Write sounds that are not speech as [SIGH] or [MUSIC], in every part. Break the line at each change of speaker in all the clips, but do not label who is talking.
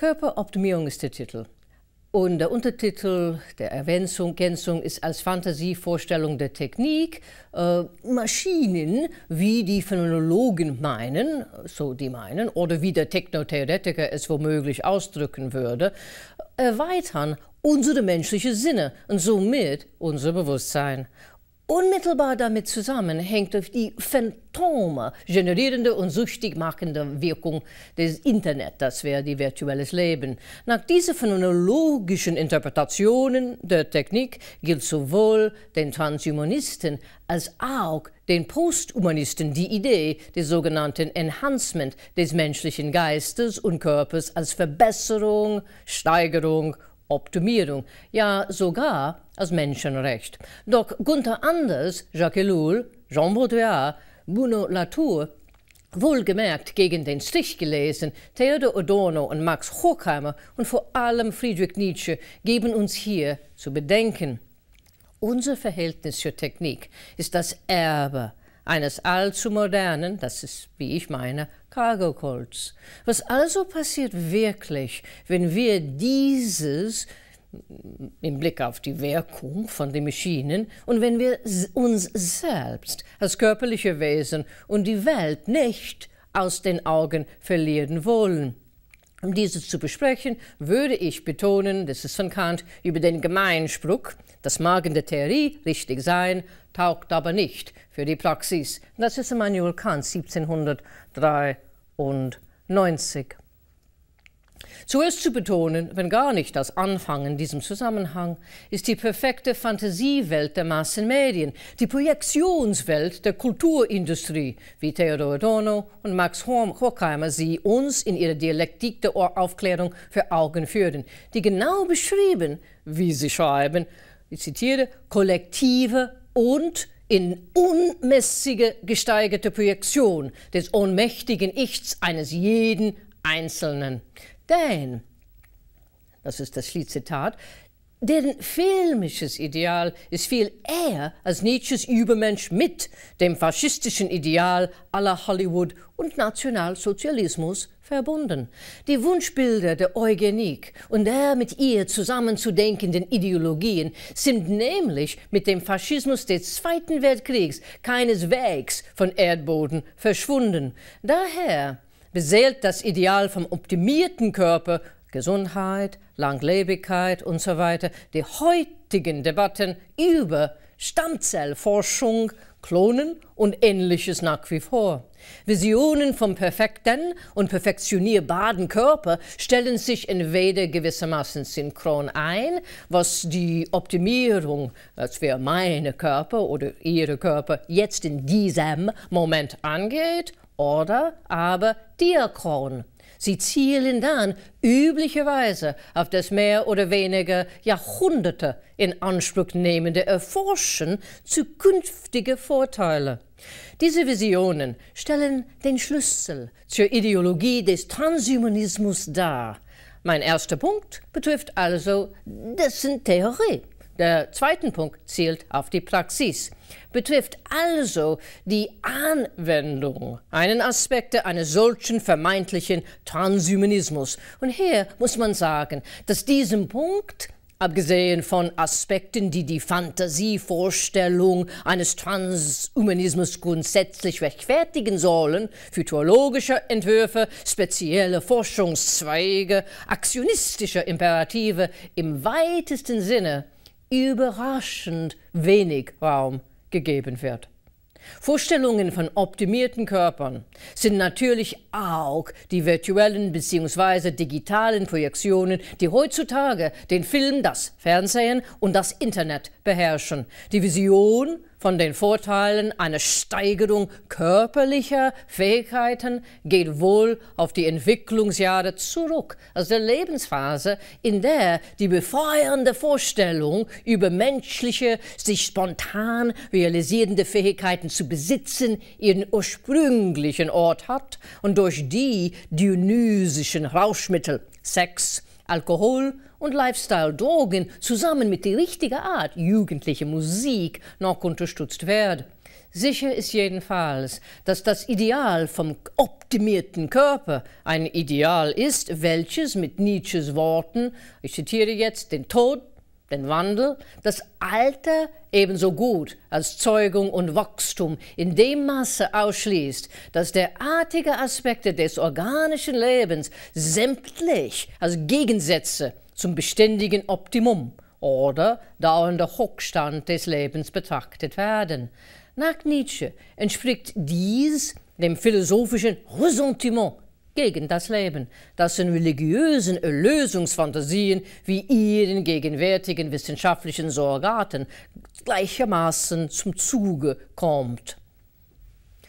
Körperoptimierung ist der Titel. Und der Untertitel der Ergänzung ist als Fantasievorstellung der Technik äh, Maschinen, wie die Phänomenologen meinen, so die meinen, oder wie der Technotheoretiker es womöglich ausdrücken würde, erweitern unsere menschlichen Sinne und somit unser Bewusstsein. Unmittelbar damit zusammenhängt auf die Phantome generierende und süchtig machende Wirkung des Internet, das wäre die virtuelles Leben. Nach diesen phänomenologischen Interpretationen der Technik gilt sowohl den Transhumanisten als auch den Posthumanisten die Idee des sogenannten Enhancement des menschlichen Geistes und Körpers als Verbesserung, Steigerung Optimierung, ja sogar als Menschenrecht. Doch Gunther Anders, Jacques Ellul, Jean Baudrillard, Bruno Latour Wohlgemerkt gegen den Strich gelesen, Theodor Adorno und Max Horkheimer und vor allem Friedrich Nietzsche geben uns hier zu bedenken. Unser Verhältnis zur Technik ist das Erbe eines allzu modernen, das ist, wie ich meine, Cargo Colts. Was also passiert wirklich, wenn wir dieses mm, im Blick auf die Wirkung von den Maschinen und wenn wir uns selbst als körperliche Wesen und die Welt nicht aus den Augen verlieren wollen. Um dieses zu besprechen, würde ich betonen, das ist von Kant, über den Gemeinspruch, das mag in der Theorie richtig sein, taugt aber nicht für die Praxis. Das ist Immanuel Kant 1793. Zuerst zu betonen, wenn gar nicht das Anfang in diesem Zusammenhang, ist die perfekte Fantasiewelt der Massenmedien, die Projektionswelt der Kulturindustrie, wie Theodor Adorno und Max Horkheimer sie uns in ihrer Dialektik der Aufklärung für Augen führen, die genau beschrieben, wie sie schreiben, ich zitiere, kollektive und in unmäßige gesteigerte Projektion des ohnmächtigen Ichs eines jeden Einzelnen. Denn, das ist das Schliedzitat, Deren filmisches Ideal ist viel eher als Nietzsches Übermensch mit dem faschistischen Ideal aller Hollywood und Nationalsozialismus verbunden. Die Wunschbilder der Eugenik und der mit ihr zusammenzudenkenden Ideologien sind nämlich mit dem Faschismus des Zweiten Weltkriegs keineswegs von Erdboden verschwunden. Daher beseelt das Ideal vom optimierten Körper Gesundheit, Langlebigkeit und so weiter, die heutigen Debatten über Stammzellforschung, Klonen und ähnliches nach wie vor. Visionen vom perfekten und perfektionierbaren Körper stellen sich entweder gewissermaßen synchron ein, was die Optimierung, als wäre meine Körper oder ihre Körper jetzt in diesem Moment angeht, oder aber diachron. Sie zielen dann üblicherweise auf das mehr oder weniger Jahrhunderte in Anspruch nehmende Erforschen äh, zukünftiger Vorteile. Diese Visionen stellen den Schlüssel zur Ideologie des Transhumanismus dar. Mein erster Punkt betrifft also dessen Theorie. Der zweite Punkt zielt auf die Praxis betrifft also die Anwendung, einen Aspekt eines solchen vermeintlichen Transhumanismus. Und hier muss man sagen, dass diesem Punkt abgesehen von Aspekten, die die Fantasievorstellung eines Transhumanismus grundsätzlich rechtfertigen sollen, für theologische Entwürfe, spezielle Forschungszweige, aktionistische Imperative im weitesten Sinne überraschend wenig Raum gegeben wird. Vorstellungen von optimierten Körpern sind natürlich auch die virtuellen bzw. digitalen Projektionen, die heutzutage den Film, das Fernsehen und das Internet beherrschen. Die Vision von den Vorteilen einer Steigerung körperlicher Fähigkeiten geht wohl auf die Entwicklungsjahre zurück, also der Lebensphase, in der die befeuernde Vorstellung über menschliche, sich spontan realisierende Fähigkeiten zu besitzen, ihren ursprünglichen Ort hat und durch die dionysischen Rauschmittel Sex, Alkohol, und Lifestyle-Drogen zusammen mit der richtigen Art jugendlicher Musik noch unterstützt werden. Sicher ist jedenfalls, dass das Ideal vom optimierten Körper ein Ideal ist, welches mit Nietzsches Worten, ich zitiere jetzt, den Tod, den Wandel, das Alter ebenso gut als Zeugung und Wachstum in dem Maße ausschließt, dass derartige Aspekte des organischen Lebens sämtlich als Gegensätze zum beständigen Optimum oder dauernder Hochstand des Lebens betrachtet werden. Nach Nietzsche entspricht dies dem philosophischen Ressentiment gegen das Leben, das in religiösen Erlösungsfantasien wie ihren gegenwärtigen wissenschaftlichen Surrogaten gleichermaßen zum Zuge kommt.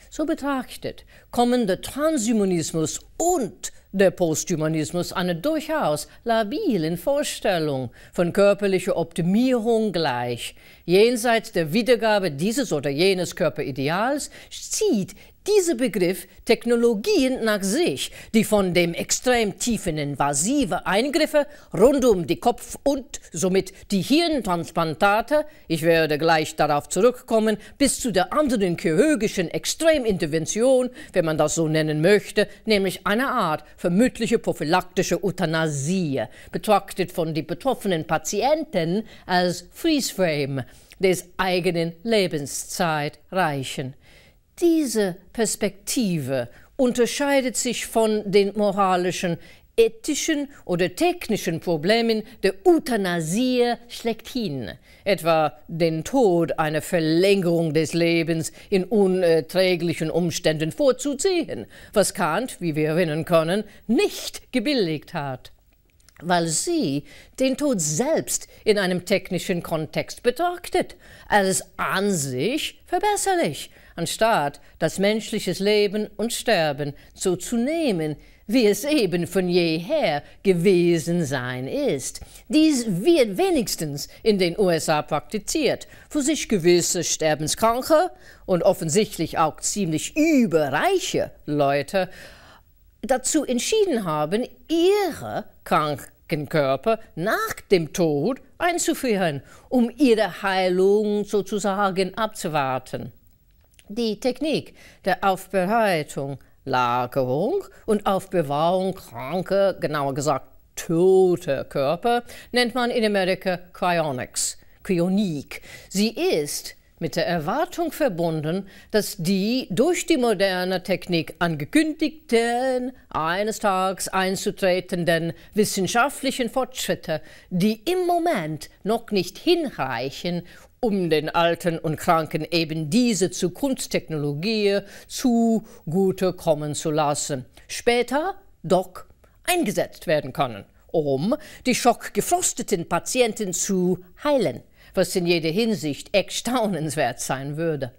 So betrachtet kommen der Transhumanismus und der Posthumanismus eine durchaus labilen Vorstellung von körperlicher Optimierung gleich. Jenseits der Wiedergabe dieses oder jenes Körperideals zieht dieser Begriff Technologien nach sich, die von dem extrem tiefen invasiven Eingriffe rund um die Kopf und somit die Hirntransplantate, ich werde gleich darauf zurückkommen, bis zu der anderen chirurgischen Extremintervention, wenn man das so nennen möchte, nämlich eine Art vermutliche prophylaktische Euthanasie, betrachtet von den betroffenen Patienten als Freeze Frame des eigenen Lebenszeit reichen. Diese Perspektive unterscheidet sich von den moralischen, ethischen oder technischen Problemen der Euthanasie schlechthin, etwa den Tod einer Verlängerung des Lebens in unerträglichen Umständen vorzuziehen, was Kant, wie wir erinnern können, nicht gebilligt hat weil sie den Tod selbst in einem technischen Kontext betrachtet, als an sich verbesserlich, anstatt das menschliche Leben und Sterben so zu nehmen, wie es eben von jeher gewesen sein ist. Dies wird wenigstens in den USA praktiziert, wo sich gewisse sterbenskranke und offensichtlich auch ziemlich überreiche Leute dazu entschieden haben, ihre kranken Körper nach dem Tod einzuführen, um ihre Heilung sozusagen abzuwarten. Die Technik der Aufbereitung, Lagerung und Aufbewahrung kranker, genauer gesagt toter Körper nennt man in Amerika Cryonics, Kryonik. Sie ist mit der Erwartung verbunden, dass die durch die moderne Technik angekündigten, eines Tages einzutretenden wissenschaftlichen Fortschritte, die im Moment noch nicht hinreichen, um den Alten und Kranken eben diese Zukunftstechnologie zugutekommen zu lassen. Später doch eingesetzt werden können, um die schockgefrosteten Patienten zu heilen was in jeder Hinsicht echt staunenswert sein würde.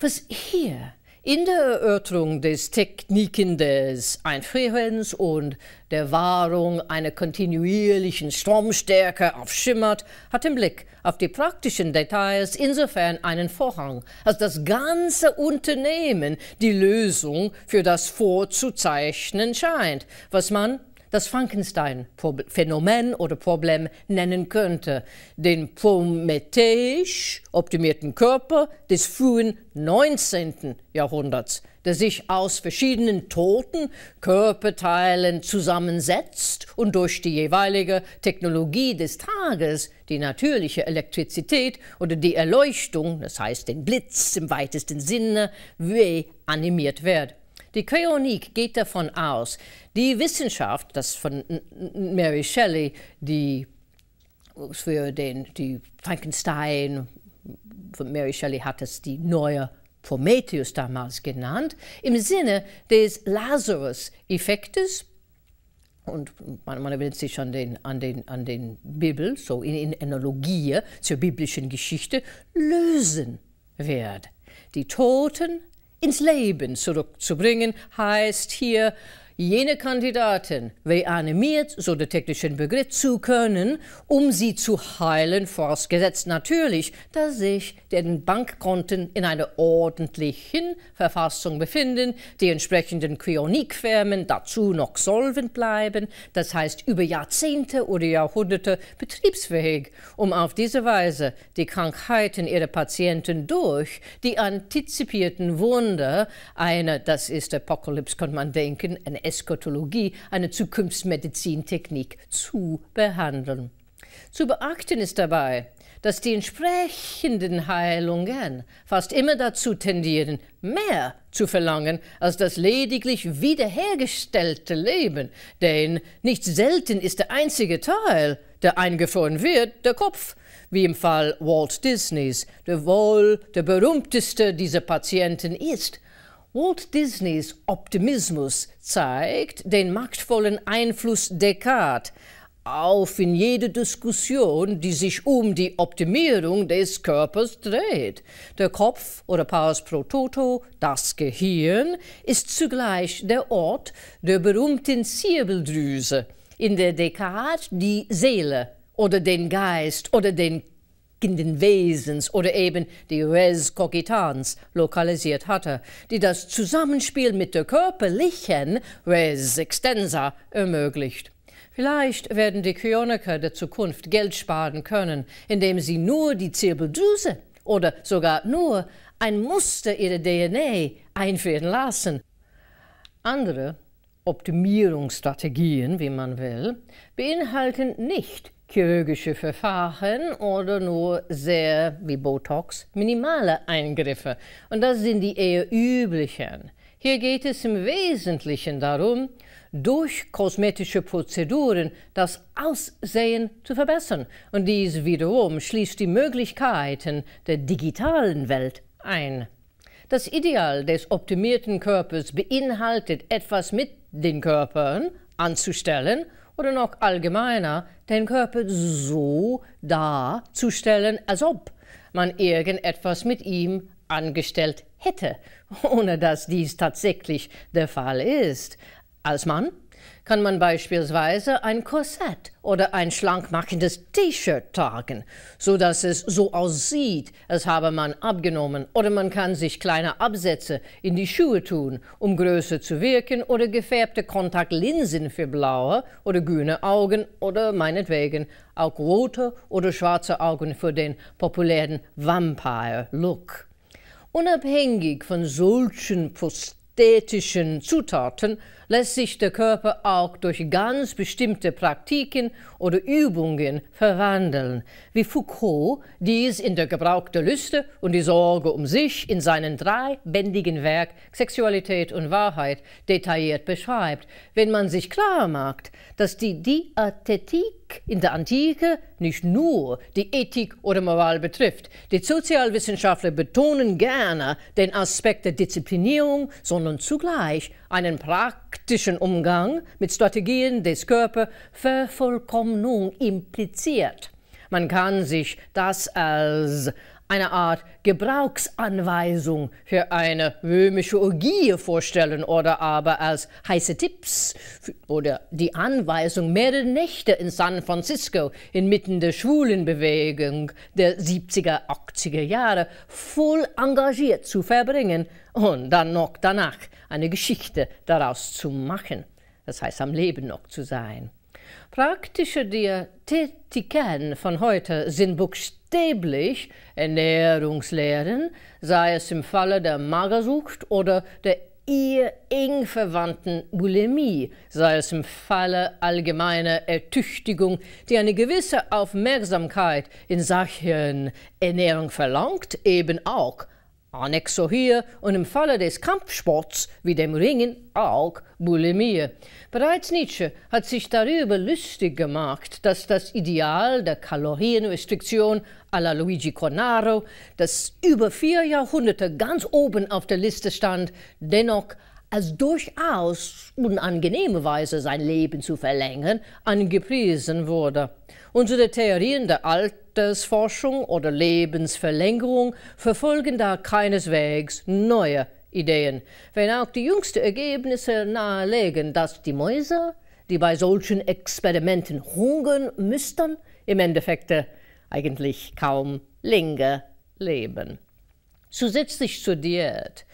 Was hier in der Erörterung des Techniken des Einfrierens und der Wahrung einer kontinuierlichen Stromstärke aufschimmert, hat im Blick auf die praktischen Details insofern einen Vorhang, als das ganze Unternehmen die Lösung für das vorzuzeichnen scheint, was man das Frankenstein-Phänomen oder Problem nennen könnte, den prometheisch optimierten Körper des frühen 19. Jahrhunderts, der sich aus verschiedenen toten Körperteilen zusammensetzt und durch die jeweilige Technologie des Tages, die natürliche Elektrizität oder die Erleuchtung, das heißt den Blitz im weitesten Sinne, reanimiert wird. Die Kreonik geht davon aus, die Wissenschaft, das von Mary Shelley, die für den die Frankenstein von Mary Shelley hat es die neue Prometheus damals genannt, im Sinne des Lazarus-Effektes. Und man, man erinnert sich an den, an, den, an den Bibel, so in, in Analogie zur biblischen Geschichte, lösen wird. Die Toten ins Leben zurückzubringen, heißt hier jene Kandidaten, wie animiert, so der technische Begriff, zu können, um sie zu heilen, vorausgesetzt natürlich, dass sich deren Bankkonten in einer ordentlichen Verfassung befinden, die entsprechenden Krionikfirmen dazu noch solvent bleiben, das heißt über Jahrzehnte oder Jahrhunderte betriebsfähig, um auf diese Weise die Krankheiten ihrer Patienten durch die antizipierten Wunder eine, das ist Apokalypse, könnte man denken, eine eine Eschatologie, eine Zukunftsmedizintechnik, zu behandeln. Zu beachten ist dabei, dass die entsprechenden Heilungen fast immer dazu tendieren, mehr zu verlangen als das lediglich wiederhergestellte Leben, denn nicht selten ist der einzige Teil, der eingefroren wird, der Kopf, wie im Fall Walt Disneys, der wohl der berühmteste dieser Patienten ist Walt Disneys Optimismus zeigt den machtvollen Einfluss Descartes auf in jede Diskussion, die sich um die Optimierung des Körpers dreht. Der Kopf oder Pars pro toto, das Gehirn, ist zugleich der Ort der berühmten Zirbeldrüse, in der Descartes die Seele oder den Geist oder den geistigen Wesens oder eben die Res Cogitans lokalisiert hatte, die das Zusammenspiel mit der körperlichen Res Extensa ermöglicht. Vielleicht werden die Kyoniker der Zukunft Geld sparen können, indem sie nur die Zirbeldrüse oder sogar nur ein Muster ihrer DNA einfrieren lassen. Andere Optimierungsstrategien, wie man will, beinhalten nicht chirurgische Verfahren oder nur sehr, wie Botox, minimale Eingriffe. Und das sind die eher üblichen. Hier geht es im Wesentlichen darum, durch kosmetische Prozeduren das Aussehen zu verbessern. Und dies wiederum schließt die Möglichkeiten der digitalen Welt ein. Das Ideal des optimierten Körpers beinhaltet etwas mit den Körpern anzustellen – oder noch allgemeiner, den Körper so darzustellen, als ob man irgendetwas mit ihm angestellt hätte, ohne dass dies tatsächlich der Fall ist. Als Mann kann man beispielsweise ein Korsett oder ein schlank machendes T-Shirt tragen, so dass es so aussieht, als habe man abgenommen. Oder man kann sich kleine Absätze in die Schuhe tun, um größer zu wirken oder gefärbte Kontaktlinsen für blaue oder grüne Augen oder meinetwegen auch rote oder schwarze Augen für den populären Vampire-Look. Unabhängig von solchen prosthetischen Zutaten lässt sich der Körper auch durch ganz bestimmte Praktiken oder Übungen verwandeln, wie Foucault dies in der Gebrauch der Lüste und die Sorge um sich in seinem dreibändigen Werk Sexualität und Wahrheit detailliert beschreibt. Wenn man sich klar macht, dass die Diathetik in der Antike nicht nur die Ethik oder Moral betrifft. Die Sozialwissenschaftler betonen gerne den Aspekt der Disziplinierung, sondern zugleich einen praktischen Umgang mit Strategien des Körpers Vervollkommnung impliziert. Man kann sich das als eine Art Gebrauchsanweisung für eine römische Orgie vorstellen oder aber als heiße Tipps oder die Anweisung, mehrere Nächte in San Francisco inmitten der Schwulenbewegung der 70er, 80er Jahre voll engagiert zu verbringen und dann noch danach eine Geschichte daraus zu machen. Das heißt, am Leben noch zu sein. Praktische der von heute sind buchstäblich Ernährungslehren, sei es im Falle der Magersucht oder der ihr eng verwandten Bulimie, sei es im Falle allgemeiner Ertüchtigung, die eine gewisse Aufmerksamkeit in Sachen Ernährung verlangt, eben auch Annex hier und im Falle des Kampfsports wie dem Ringen auch Bulimie. Bereits Nietzsche hat sich darüber lustig gemacht, dass das Ideal der Kalorienrestriktion à la Luigi Cornaro, das über vier Jahrhunderte ganz oben auf der Liste stand, dennoch als durchaus unangenehme Weise sein Leben zu verlängern, angepriesen wurde. Unsere Theorien der alten Altersforschung oder Lebensverlängerung verfolgen da keineswegs neue Ideen, wenn auch die jüngsten Ergebnisse nahelegen, dass die Mäuse, die bei solchen Experimenten hungern müssten, im Endeffekt äh, eigentlich kaum länger leben. Zusätzlich zur Diät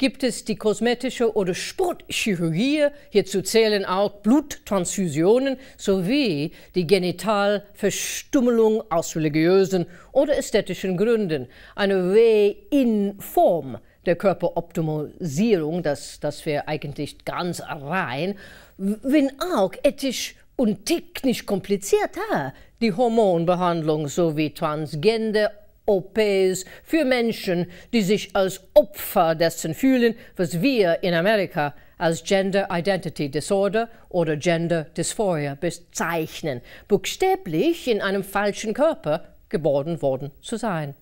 gibt es die kosmetische oder Sportchirurgie, hierzu zählen auch Bluttransfusionen sowie die Genitalverstümmelung aus religiösen oder ästhetischen Gründen, eine Reinform der Körperoptimalisierung, das, das wäre eigentlich ganz rein, wenn auch ethisch und technisch komplizierter die Hormonbehandlung sowie transgender OPs für Menschen, die sich als Opfer dessen fühlen, was wir in Amerika als Gender Identity Disorder oder Gender Dysphoria bezeichnen, buchstäblich in einem falschen Körper geboren worden zu sein.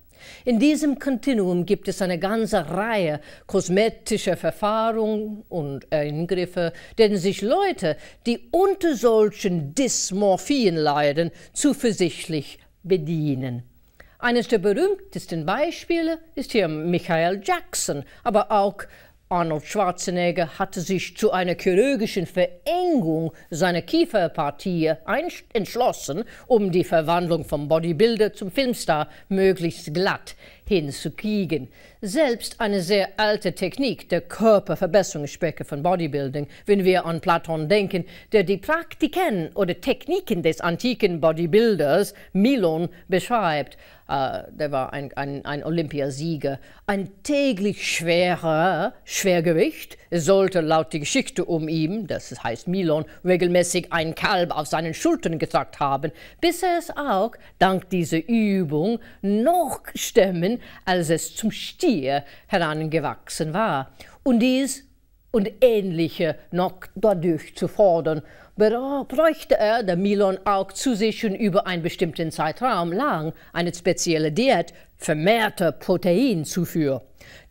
In diesem Kontinuum gibt es eine ganze Reihe kosmetischer Verfahren und Eingriffe, denen sich Leute, die unter solchen Dysmorphien leiden, zuversichtlich bedienen. Eines der berühmtesten Beispiele ist hier Michael Jackson, aber auch Arnold Schwarzenegger hatte sich zu einer chirurgischen Verengung seiner Kieferpartie entschlossen, um die Verwandlung vom Bodybuilder zum Filmstar möglichst glatt hinzukriegen. Selbst eine sehr alte Technik der Körperverbesserungsspecke von Bodybuilding, wenn wir an Platon denken, der die Praktiken oder Techniken des antiken Bodybuilders Milon beschreibt äh, der war ein, ein, ein Olympiasieger, ein täglich schwerer Schwergewicht. Es sollte laut der Geschichte um ihn, das heißt Milon, regelmäßig ein Kalb auf seinen Schultern getragen haben, bis er es auch dank dieser Übung noch stemmen, als es zum Stier herangewachsen war. Und dies und ähnliche noch dadurch zu fordern Oh, bräuchte er der Milon auch zu sich und über einen bestimmten Zeitraum lang eine spezielle Diät vermehrter zuführen.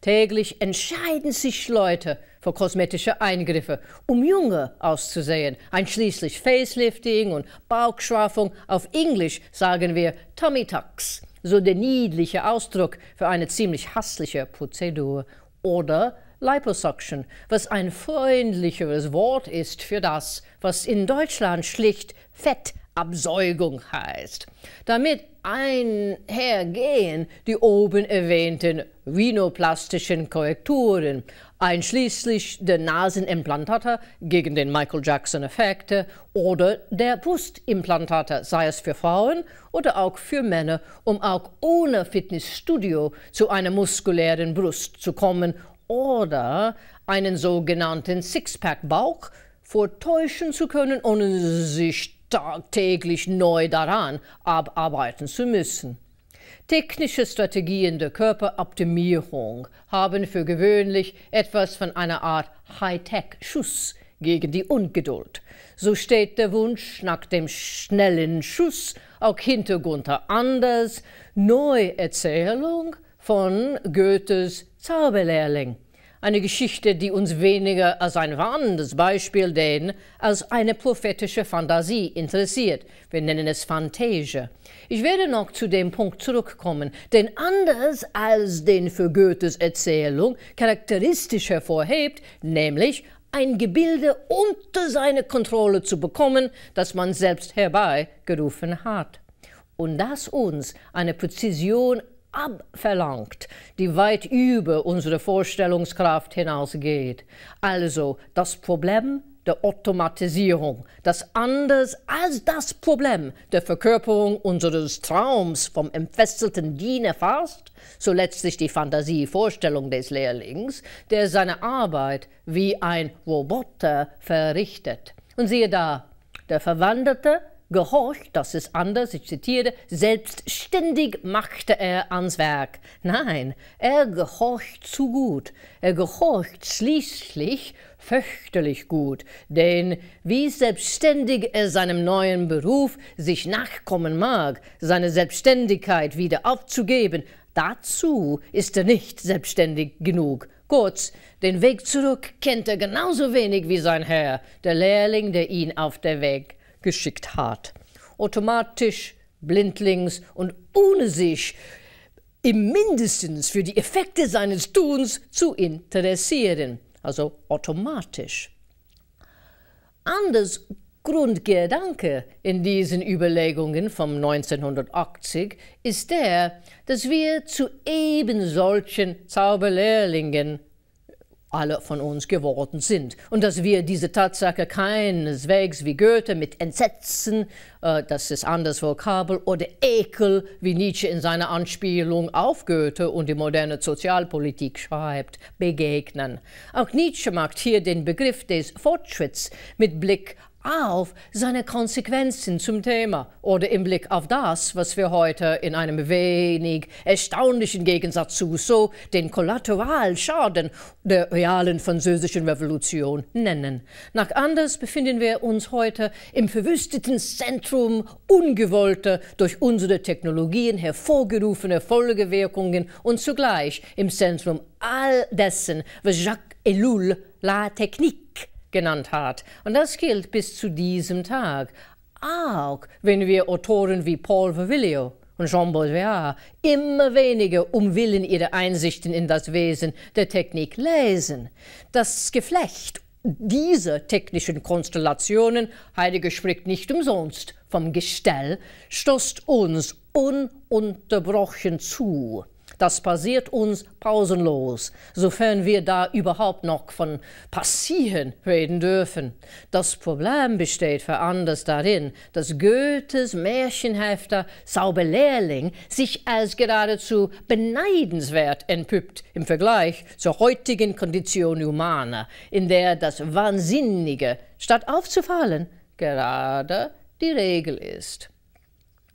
Täglich entscheiden sich Leute für kosmetische Eingriffe, um jünger auszusehen, einschließlich Facelifting und Bauchschraffung. Auf Englisch sagen wir Tummy Tucks, so der niedliche Ausdruck für eine ziemlich hässliche Prozedur. Oder Liposuction, was ein freundlicheres Wort ist für das, was in Deutschland schlicht Fettabsäugung heißt. Damit einhergehen die oben erwähnten rhinoplastischen Korrekturen, einschließlich der Nasenimplantate gegen den Michael Jackson-Effekt oder der Brustimplantate, sei es für Frauen oder auch für Männer, um auch ohne Fitnessstudio zu einer muskulären Brust zu kommen oder einen sogenannten Sixpack-Bauch vortäuschen zu können, ohne sich tagtäglich neu daran abarbeiten zu müssen. Technische Strategien der Körperoptimierung haben für gewöhnlich etwas von einer Art Hightech-Schuss gegen die Ungeduld. So steht der Wunsch nach dem schnellen Schuss auch hinter Gunther Anders Neuerzählung von Goethes Zauberlehrling. Eine Geschichte, die uns weniger als ein warnendes Beispiel dient, als eine prophetische Fantasie interessiert. Wir nennen es Fantasie. Ich werde noch zu dem Punkt zurückkommen, denn anders als den für Goethes Erzählung charakteristisch hervorhebt, nämlich ein Gebilde unter seine Kontrolle zu bekommen, das man selbst herbeigerufen hat. Und das uns eine Präzision abverlangt, die weit über unsere Vorstellungskraft hinausgeht. Also das Problem der Automatisierung, das anders als das Problem der Verkörperung unseres Traums vom entfesselten Diener fasst, so letztlich die Fantasievorstellung des Lehrlings, der seine Arbeit wie ein Roboter verrichtet. Und siehe da, der verwandelte Gehorcht, das ist anders, ich zitiere, selbstständig machte er ans Werk. Nein, er gehorcht zu gut. Er gehorcht schließlich fürchterlich gut, denn wie selbstständig er seinem neuen Beruf sich nachkommen mag, seine Selbstständigkeit wieder aufzugeben, dazu ist er nicht selbstständig genug. Kurz, den Weg zurück kennt er genauso wenig wie sein Herr, der Lehrling, der ihn auf der Weg geschickt hat. Automatisch, blindlings und ohne sich im mindestens für die Effekte seines Tuns zu interessieren, also automatisch. Anders Grundgedanke in diesen Überlegungen von 1980 ist der, dass wir zu eben solchen Zauberlehrlingen alle von uns geworden sind und dass wir diese Tatsache keineswegs wie Goethe mit Entsetzen, äh, das ist anders Vokabel, oder Ekel, wie Nietzsche in seiner Anspielung auf Goethe und die moderne Sozialpolitik schreibt, begegnen. Auch Nietzsche macht hier den Begriff des Fortschritts mit Blick auf seine Konsequenzen zum Thema oder im Blick auf das, was wir heute in einem wenig erstaunlichen Gegensatz zu so den Kollateralschaden der realen französischen Revolution nennen. Nach anders befinden wir uns heute im verwüsteten Zentrum ungewollter, durch unsere Technologien hervorgerufener Folgewirkungen und zugleich im Zentrum all dessen, was Jacques Ellul La Technique genannt hat. Und das gilt bis zu diesem Tag. Auch wenn wir Autoren wie Paul Vervillio und Jean Baudrillard immer weniger um Willen ihrer Einsichten in das Wesen der Technik lesen. Das Geflecht dieser technischen Konstellationen, Heidegger spricht nicht umsonst vom Gestell, stoßt uns ununterbrochen zu. Das passiert uns pausenlos, sofern wir da überhaupt noch von passieren reden dürfen. Das Problem besteht für darin, dass Goethes märchenhafter Sauberlehrling sich als geradezu beneidenswert entpüppt im Vergleich zur heutigen Kondition Humana, in der das Wahnsinnige, statt aufzufallen, gerade die Regel ist.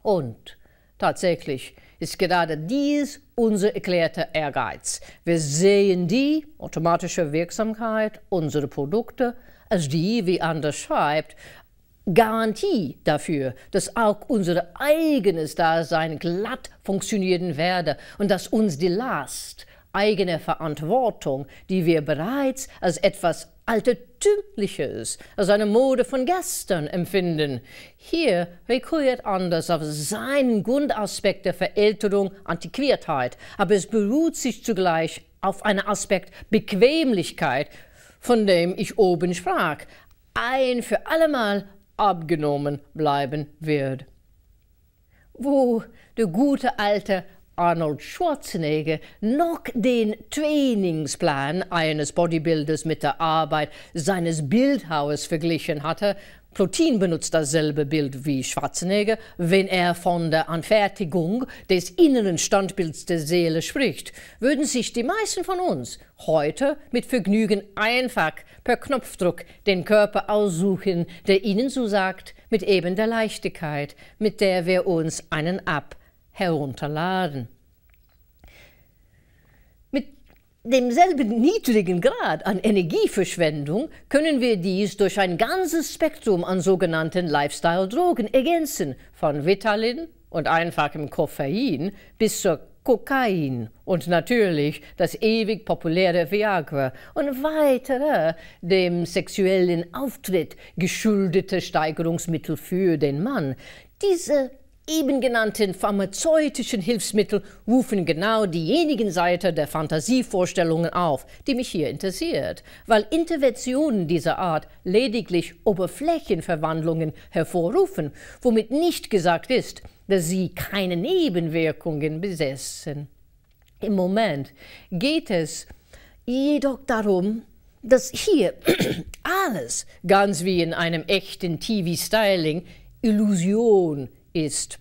Und tatsächlich ist gerade dies unser erklärter Ehrgeiz. Wir sehen die automatische Wirksamkeit unserer Produkte als die, wie Anders schreibt, Garantie dafür, dass auch unser eigenes Dasein glatt funktionieren werde und dass uns die Last eigene Verantwortung, die wir bereits als etwas Altertümliches, als eine Mode von gestern empfinden. Hier rekurriert Anders auf seinen Grundaspekt der Verälterung, Antiquiertheit, aber es beruht sich zugleich auf einen Aspekt Bequemlichkeit, von dem ich oben sprach, ein für allemal abgenommen bleiben wird. Wo der gute alte Arnold Schwarzenegger noch den Trainingsplan eines Bodybuilders mit der Arbeit seines Bildhauers verglichen hatte, Plotin benutzt dasselbe Bild wie Schwarzenegger, wenn er von der Anfertigung des inneren Standbilds der Seele spricht, würden sich die meisten von uns heute mit Vergnügen einfach per Knopfdruck den Körper aussuchen, der ihnen zusagt, mit eben der Leichtigkeit, mit der wir uns einen ab herunterladen. Mit demselben niedrigen Grad an Energieverschwendung können wir dies durch ein ganzes Spektrum an sogenannten Lifestyle-Drogen ergänzen, von Vitalin und einfachem Koffein bis zur Kokain und natürlich das ewig populäre Viagra und weitere dem sexuellen Auftritt geschuldete Steigerungsmittel für den Mann. Diese eben genannten pharmazeutischen Hilfsmittel rufen genau diejenigen Seite der Fantasievorstellungen auf, die mich hier interessiert, weil Interventionen dieser Art lediglich Oberflächenverwandlungen hervorrufen, womit nicht gesagt ist, dass sie keine Nebenwirkungen besessen. Im Moment geht es jedoch darum, dass hier [CLEARS THROAT] alles, ganz wie in einem echten TV-Styling, Illusion ist ist.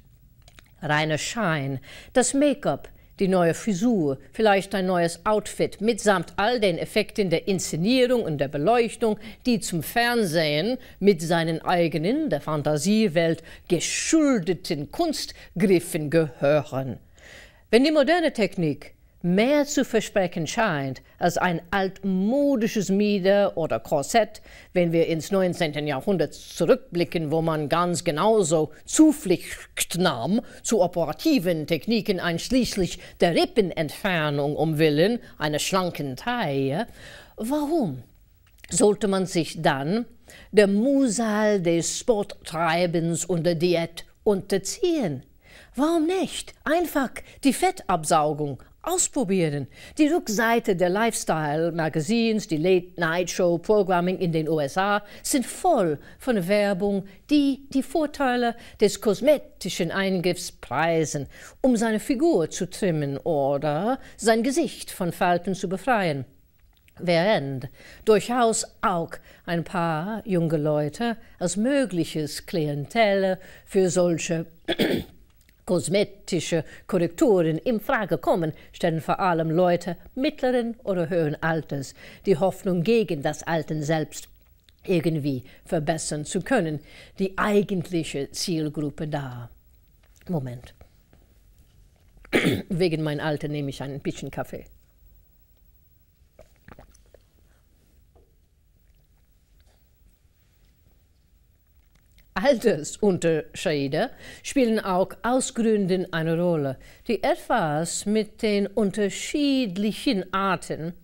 Reiner Schein, das Make-up, die neue Frisur, vielleicht ein neues Outfit, mitsamt all den Effekten der Inszenierung und der Beleuchtung, die zum Fernsehen mit seinen eigenen, der Fantasiewelt geschuldeten Kunstgriffen gehören. Wenn die moderne Technik mehr zu versprechen scheint als ein altmodisches Mieder oder Korsett, wenn wir ins 19. Jahrhundert zurückblicken, wo man ganz genauso Zuflucht nahm zu operativen Techniken, einschließlich der Rippenentfernung um Willen einer schlanken Taille. Warum sollte man sich dann der Musal des Sporttreibens und der Diät unterziehen? Warum nicht einfach die Fettabsaugung ausprobieren. Die Rückseite der Lifestyle-Magazins, die Late-Night-Show-Programming in den USA sind voll von Werbung, die die Vorteile des kosmetischen Eingriffs preisen, um seine Figur zu trimmen oder sein Gesicht von Falten zu befreien. Während durchaus auch ein paar junge Leute als mögliches Klientelle für solche Kosmetische Korrekturen in Frage kommen, stellen vor allem Leute mittleren oder höheren Alters, die Hoffnung gegen das Alten selbst irgendwie verbessern zu können, die eigentliche Zielgruppe da. Moment. [CLEARS THROAT] Wegen meinem Alter nehme ich ein bisschen Kaffee. Altersunterschiede spielen auch aus Gründen eine Rolle. Die etwas mit den unterschiedlichen Arten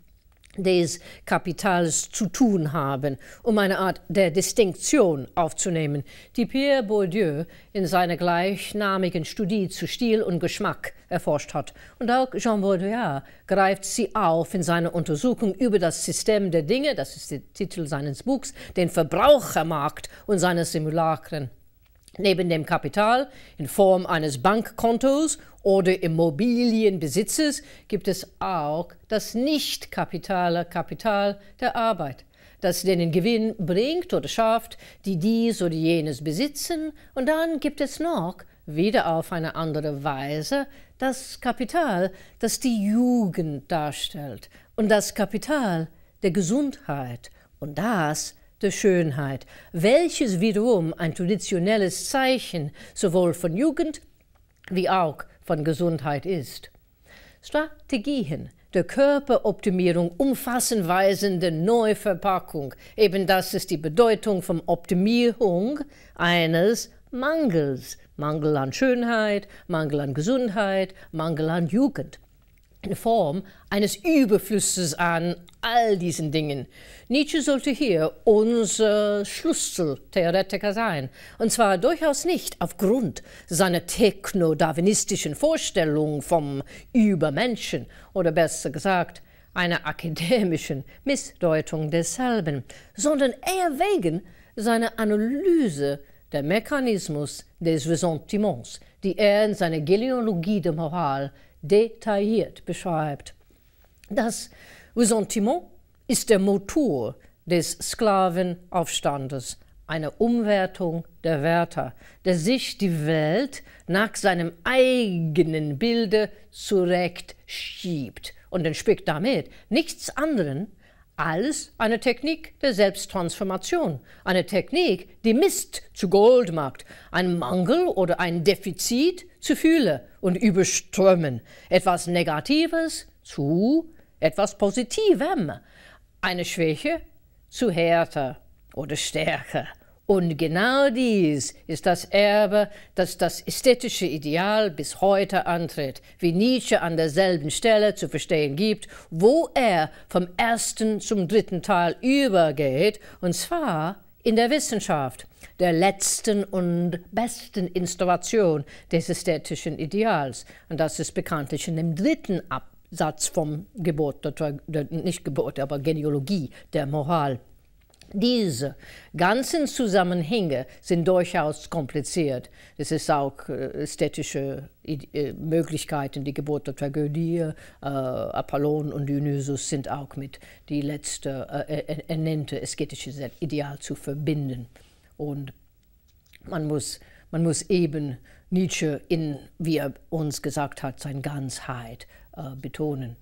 des Kapitals zu tun haben, um eine Art der Distinktion aufzunehmen, die Pierre Bourdieu in seiner gleichnamigen Studie zu Stil und Geschmack erforscht hat. Und auch Jean Baudrillard greift sie auf in seiner Untersuchung über das System der Dinge, das ist der Titel seines Buchs, den Verbrauchermarkt und seine Simulakren. Neben dem Kapital in Form eines Bankkontos oder Immobilienbesitzes gibt es auch das nicht kapitale Kapital der Arbeit, das denen Gewinn bringt oder schafft, die dies oder jenes besitzen. Und dann gibt es noch, wieder auf eine andere Weise, das Kapital, das die Jugend darstellt und das Kapital der Gesundheit. Und das der Schönheit, welches wiederum ein traditionelles Zeichen sowohl von Jugend wie auch von Gesundheit ist. Strategien der Körperoptimierung umfassen weisende Neuverpackung. Eben das ist die Bedeutung von Optimierung eines Mangels. Mangel an Schönheit, Mangel an Gesundheit, Mangel an Jugend eine Form eines Überflusses an all diesen Dingen. Nietzsche sollte hier unser Schlüsseltheoretiker sein. Und zwar durchaus nicht aufgrund seiner techno-darwinistischen Vorstellung vom Übermenschen oder besser gesagt einer akademischen Missdeutung desselben, sondern eher wegen seiner Analyse der Mechanismus des Ressentiments, die er in seiner Geleologie der Moral detailliert beschreibt. Das Ressentiment ist der Motor des Sklavenaufstandes, eine Umwertung der Wärter, der sich die Welt nach seinem eigenen Bilde zurechtschiebt und entspricht damit nichts anderen alles eine Technik der Selbsttransformation, eine Technik, die Mist zu Gold macht, ein Mangel oder ein Defizit zu fühlen und überströmen, etwas Negatives zu etwas Positivem, eine Schwäche zu Härte oder Stärke, und genau dies ist das Erbe, das das ästhetische Ideal bis heute antritt, wie Nietzsche an derselben Stelle zu verstehen gibt, wo er vom ersten zum dritten Teil übergeht, und zwar in der Wissenschaft, der letzten und besten Installation des ästhetischen Ideals. Und das ist bekanntlich in dem dritten Absatz vom Gebot, der, nicht Gebot, aber Genealogie der Moral. Diese ganzen Zusammenhänge sind durchaus kompliziert. Es ist auch äh, ästhetische äh, Möglichkeiten. Die Geburt der Tragödie, äh, Apollon und Dionysus sind auch mit die letzte äh, äh ernannte ästhetische Ideal zu verbinden. Und man muss, man muss eben Nietzsche in, wie er uns gesagt hat, sein Ganzheit äh, betonen.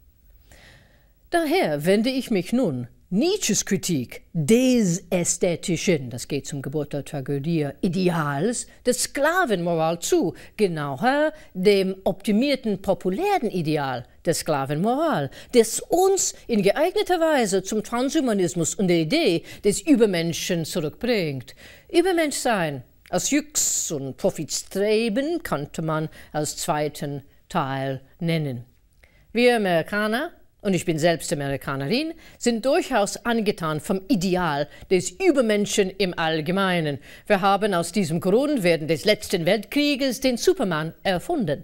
Daher wende ich mich nun Nietzsches Kritik des Ästhetischen, das geht zum Geburt der Tragödie, Ideals der Sklavenmoral zu, genauer dem optimierten populären Ideal der Sklavenmoral, das uns in geeigneter Weise zum Transhumanismus und der Idee des Übermenschen zurückbringt. Übermenschsein als Jux und Profitstreben könnte man als zweiten Teil nennen. Wir Amerikaner und ich bin selbst Amerikanerin, sind durchaus angetan vom Ideal des Übermenschen im Allgemeinen. Wir haben aus diesem Grund während des letzten Weltkrieges den Superman erfunden.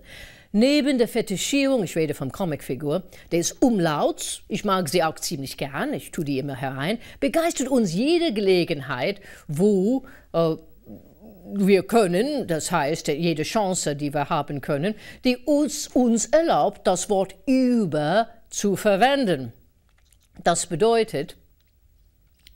Neben der Fetischierung, ich rede vom Comicfigur, des Umlauts, ich mag sie auch ziemlich gern, ich tue die immer herein, begeistert uns jede Gelegenheit, wo äh, wir können, das heißt jede Chance, die wir haben können, die uns, uns erlaubt, das Wort über zu verwenden. Das bedeutet,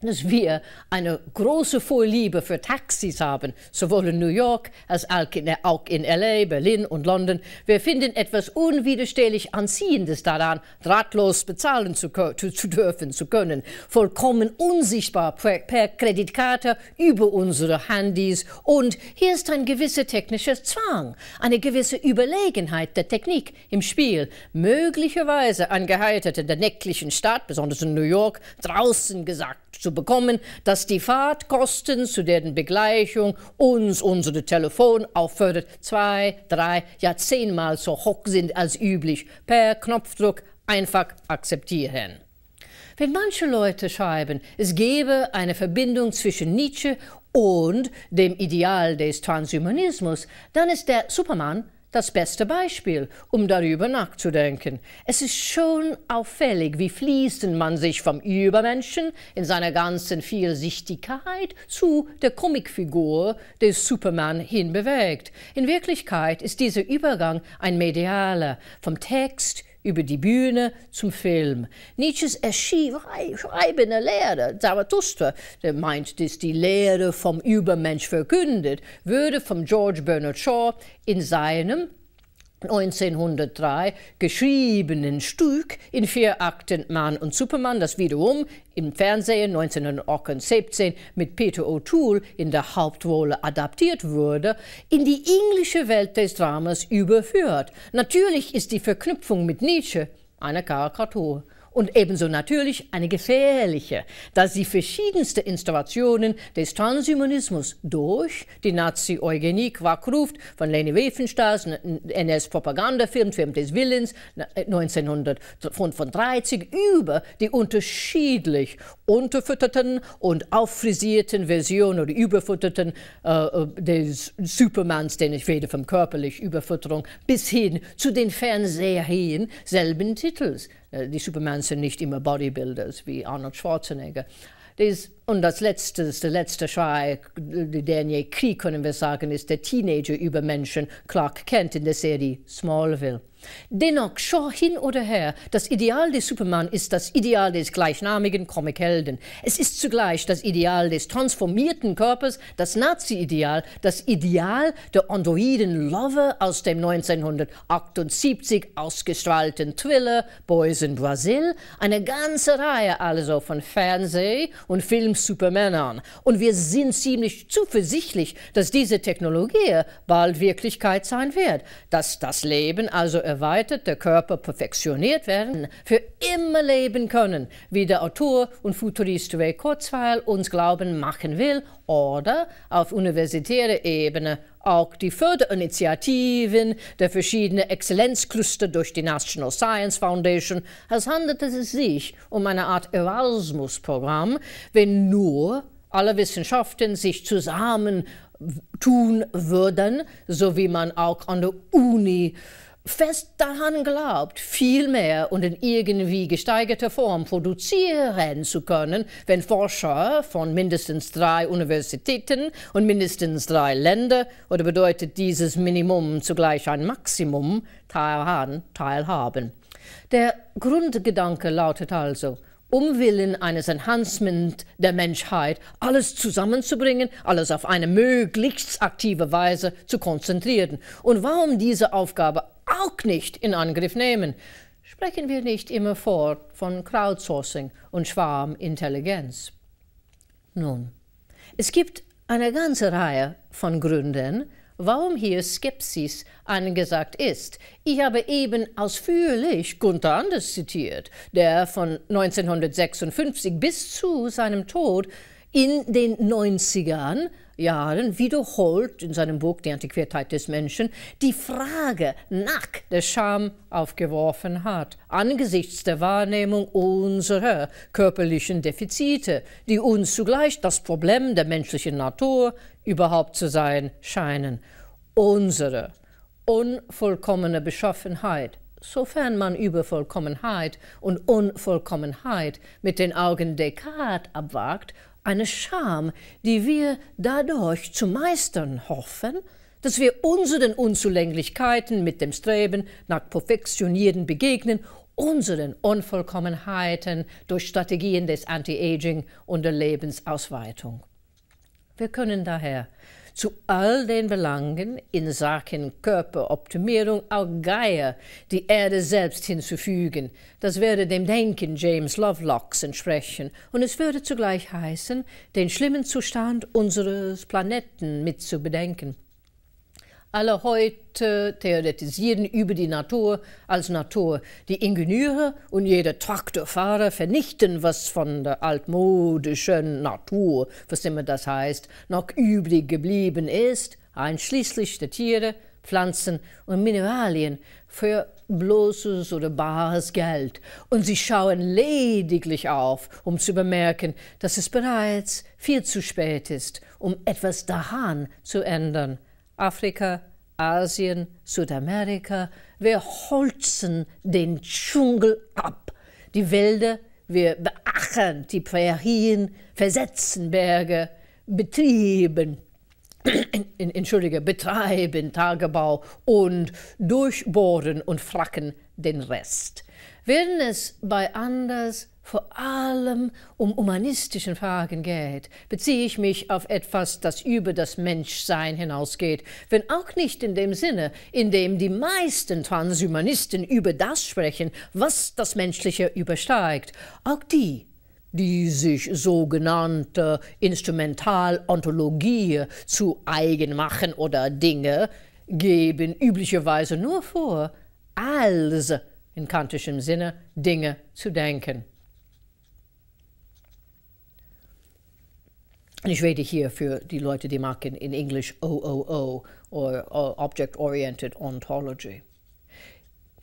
dass wir eine große Vorliebe für Taxis haben, sowohl in New York als auch in LA, Berlin und London. Wir finden etwas unwiderstehlich Anziehendes daran, drahtlos bezahlen zu, zu dürfen, zu können, vollkommen unsichtbar per, per Kreditkarte über unsere Handys. Und hier ist ein gewisser technischer Zwang, eine gewisse Überlegenheit der Technik im Spiel, möglicherweise ein angeheitert in der nächtlichen Stadt, besonders in New York, draußen gesagt zu bekommen, dass die Fahrtkosten zu deren Begleichung uns unsere Telefon auffordert, zwei, drei, ja zehnmal so hoch sind als üblich. Per Knopfdruck einfach akzeptieren. Wenn manche Leute schreiben, es gebe eine Verbindung zwischen Nietzsche und dem Ideal des Transhumanismus, dann ist der Superman das beste Beispiel, um darüber nachzudenken. Es ist schon auffällig, wie fließend man sich vom Übermenschen in seiner ganzen Vielsichtigkeit zu der Comicfigur des Superman hin bewegt. In Wirklichkeit ist dieser Übergang ein medialer, vom Text über die Bühne zum Film. Nietzsches schreibende Lehre, Zarathustra, der meint, dass die Lehre vom Übermensch verkündet, würde von George Bernard Shaw in seinem 1903 geschriebenen Stück in vier Akten Mann und Superman, das wiederum im Fernsehen 1917 mit Peter O'Toole in der Hauptrolle adaptiert wurde, in die englische Welt des Dramas überführt. Natürlich ist die Verknüpfung mit Nietzsche eine Karikatur und ebenso natürlich eine gefährliche, da sie verschiedenste Installationen des Transhumanismus durch die Nazi-Eugenie Quackruft von Leni Weffenstahls NS-Propagandafilm Film des Willens 1935 äh, über die unterschiedlich unterfütterten und auffrisierten Versionen oder überfütterten äh, äh des Supermans, den ich rede, von körperlich Überfütterung, bis hin zu den Fernsehserien selben Titels äh, die Superman sind nicht immer Bodybuilders wie Arnold Schwarzenegger. There's und das letzte, der letzte Schrei, der je Krieg, können wir sagen, ist der Teenager über Menschen, Clark Kent in der Serie Smallville. Dennoch, schau hin oder her, das Ideal des Superman ist das Ideal des gleichnamigen Comichelden. Es ist zugleich das Ideal des transformierten Körpers, das Nazi-Ideal, das Ideal der Androiden-Lover aus dem 1978 ausgestrahlten Thriller Boys in Brazil, eine ganze Reihe also von Fernseh- und Film Superman an. Und wir sind ziemlich zuversichtlich, dass diese Technologie bald Wirklichkeit sein wird, dass das Leben also erweitert, der Körper perfektioniert werden, für immer leben können, wie der Autor und Futurist Ray Kurzweil uns glauben machen will oder auf universitärer Ebene auch die Förderinitiativen der verschiedenen Exzellenzcluster durch die National Science Foundation, es handelte sich um eine Art Erasmus-Programm, wenn nur alle Wissenschaften sich zusammen tun würden, so wie man auch an der Uni äh, fest daran glaubt, viel mehr und in irgendwie gesteigerter Form produzieren zu können, wenn Forscher von mindestens drei Universitäten und mindestens drei Ländern, oder bedeutet dieses Minimum zugleich ein Maximum, daran teilhaben. Der Grundgedanke lautet also, Umwillen eines Enhancement der Menschheit, alles zusammenzubringen, alles auf eine möglichst aktive Weise zu konzentrieren. Und warum diese Aufgabe auch nicht in Angriff nehmen? Sprechen wir nicht immerfort von Crowdsourcing und Schwarmintelligenz. Nun, es gibt eine ganze Reihe von Gründen, warum hier Skepsis angesagt ist. Ich habe eben ausführlich Gunther Anders zitiert, der von 1956 bis zu seinem Tod in den 90ern Jahren wiederholt in seinem Buch Die Antiquität des Menschen die Frage nach der Scham aufgeworfen hat, angesichts der Wahrnehmung unserer körperlichen Defizite, die uns zugleich das Problem der menschlichen Natur, überhaupt zu sein scheinen. Unsere unvollkommene Beschaffenheit, sofern man über Vollkommenheit und Unvollkommenheit mit den Augen Descartes abwagt, eine Scham, die wir dadurch zu meistern hoffen, dass wir unseren Unzulänglichkeiten mit dem Streben nach Perfektionieren begegnen, unseren Unvollkommenheiten durch Strategien des Anti-Aging und der Lebensausweitung. Wir können daher zu all den Belangen in Sachen Körperoptimierung auch Geier, die Erde selbst hinzufügen. Das würde dem Denken James Lovelocks entsprechen und es würde zugleich heißen, den schlimmen Zustand unseres Planeten mitzubedenken alle heute theoretisieren über die Natur als Natur. Die Ingenieure und jeder Traktorfahrer vernichten, was von der altmodischen Natur, was immer das heißt, noch übrig geblieben ist, einschließlich der Tiere, Pflanzen und Mineralien für bloßes oder bares Geld. Und sie schauen lediglich auf, um zu bemerken, dass es bereits viel zu spät ist, um etwas daran zu ändern. Afrika, Asien, Südamerika, wir holzen den Dschungel ab. Die Wälder, wir beachern die Prärien, versetzen Berge, betrieben, [COUGHS] entschuldige, betreiben Tagebau und durchbohren und fracken den Rest. Werden es bei anders vor allem um humanistische Fragen geht, beziehe ich mich auf etwas, das über das Menschsein hinausgeht, wenn auch nicht in dem Sinne, in dem die meisten Transhumanisten über das sprechen, was das Menschliche übersteigt. Auch die, die sich sogenannte Instrumentalontologie zu eigen machen oder Dinge, geben üblicherweise nur vor, als in kantischem Sinne Dinge zu denken. ich rede hier für die Leute, die machen in Englisch OOO oder Object-Oriented Ontology.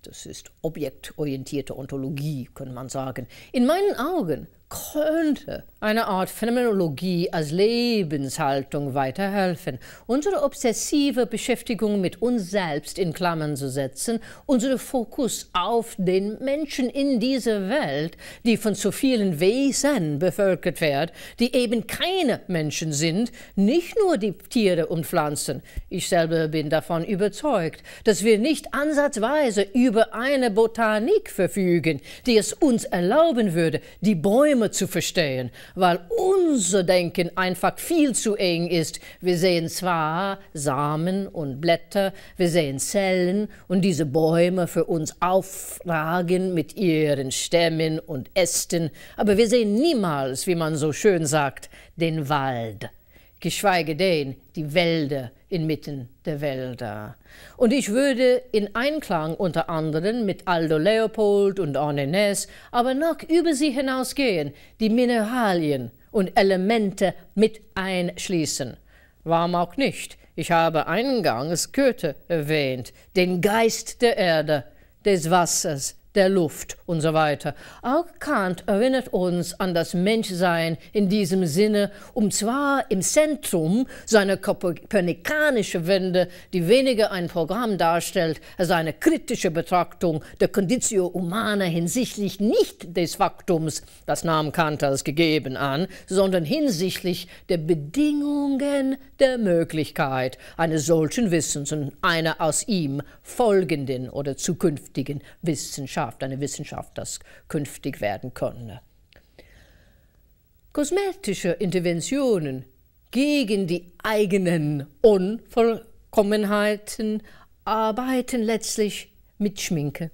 Das ist objektorientierte Ontologie, könnte man sagen. In meinen Augen könnte eine Art Phänomenologie als Lebenshaltung weiterhelfen, unsere obsessive Beschäftigung mit uns selbst in Klammern zu setzen, unseren Fokus auf den Menschen in dieser Welt, die von so vielen Wesen bevölkert wird, die eben keine Menschen sind, nicht nur die Tiere und Pflanzen. Ich selber bin davon überzeugt, dass wir nicht ansatzweise über eine Botanik verfügen, die es uns erlauben würde, die Bäume Probleme zu verstehen, weil unser Denken einfach viel zu eng ist. Wir sehen zwar Samen und Blätter, wir sehen Zellen und diese Bäume für uns aufragen mit ihren Stämmen und Ästen, aber wir sehen niemals, wie man so schön sagt, den Wald geschweige denn die Wälder inmitten der Wälder. Und ich würde in Einklang unter anderem mit Aldo Leopold und Arne Ness, aber noch über sie hinausgehen, die Mineralien und Elemente mit einschließen. Warum auch nicht? Ich habe eingangs Goethe erwähnt, den Geist der Erde, des Wassers, der Luft und so weiter. Auch Kant erinnert uns an das Menschsein in diesem Sinne, und um zwar im Zentrum seiner kopernikanischen Wende, die weniger ein Programm darstellt, als eine kritische Betrachtung der Conditio Humana hinsichtlich nicht des Faktums, das nahm Kant als gegeben an, sondern hinsichtlich der Bedingungen der Möglichkeit eines solchen Wissens und einer aus ihm folgenden oder zukünftigen Wissenschaft. Wissenschaft, eine Wissenschaft das künftig werden könne. Kosmetische Interventionen gegen die eigenen Unvollkommenheiten arbeiten letztlich mit Schminke.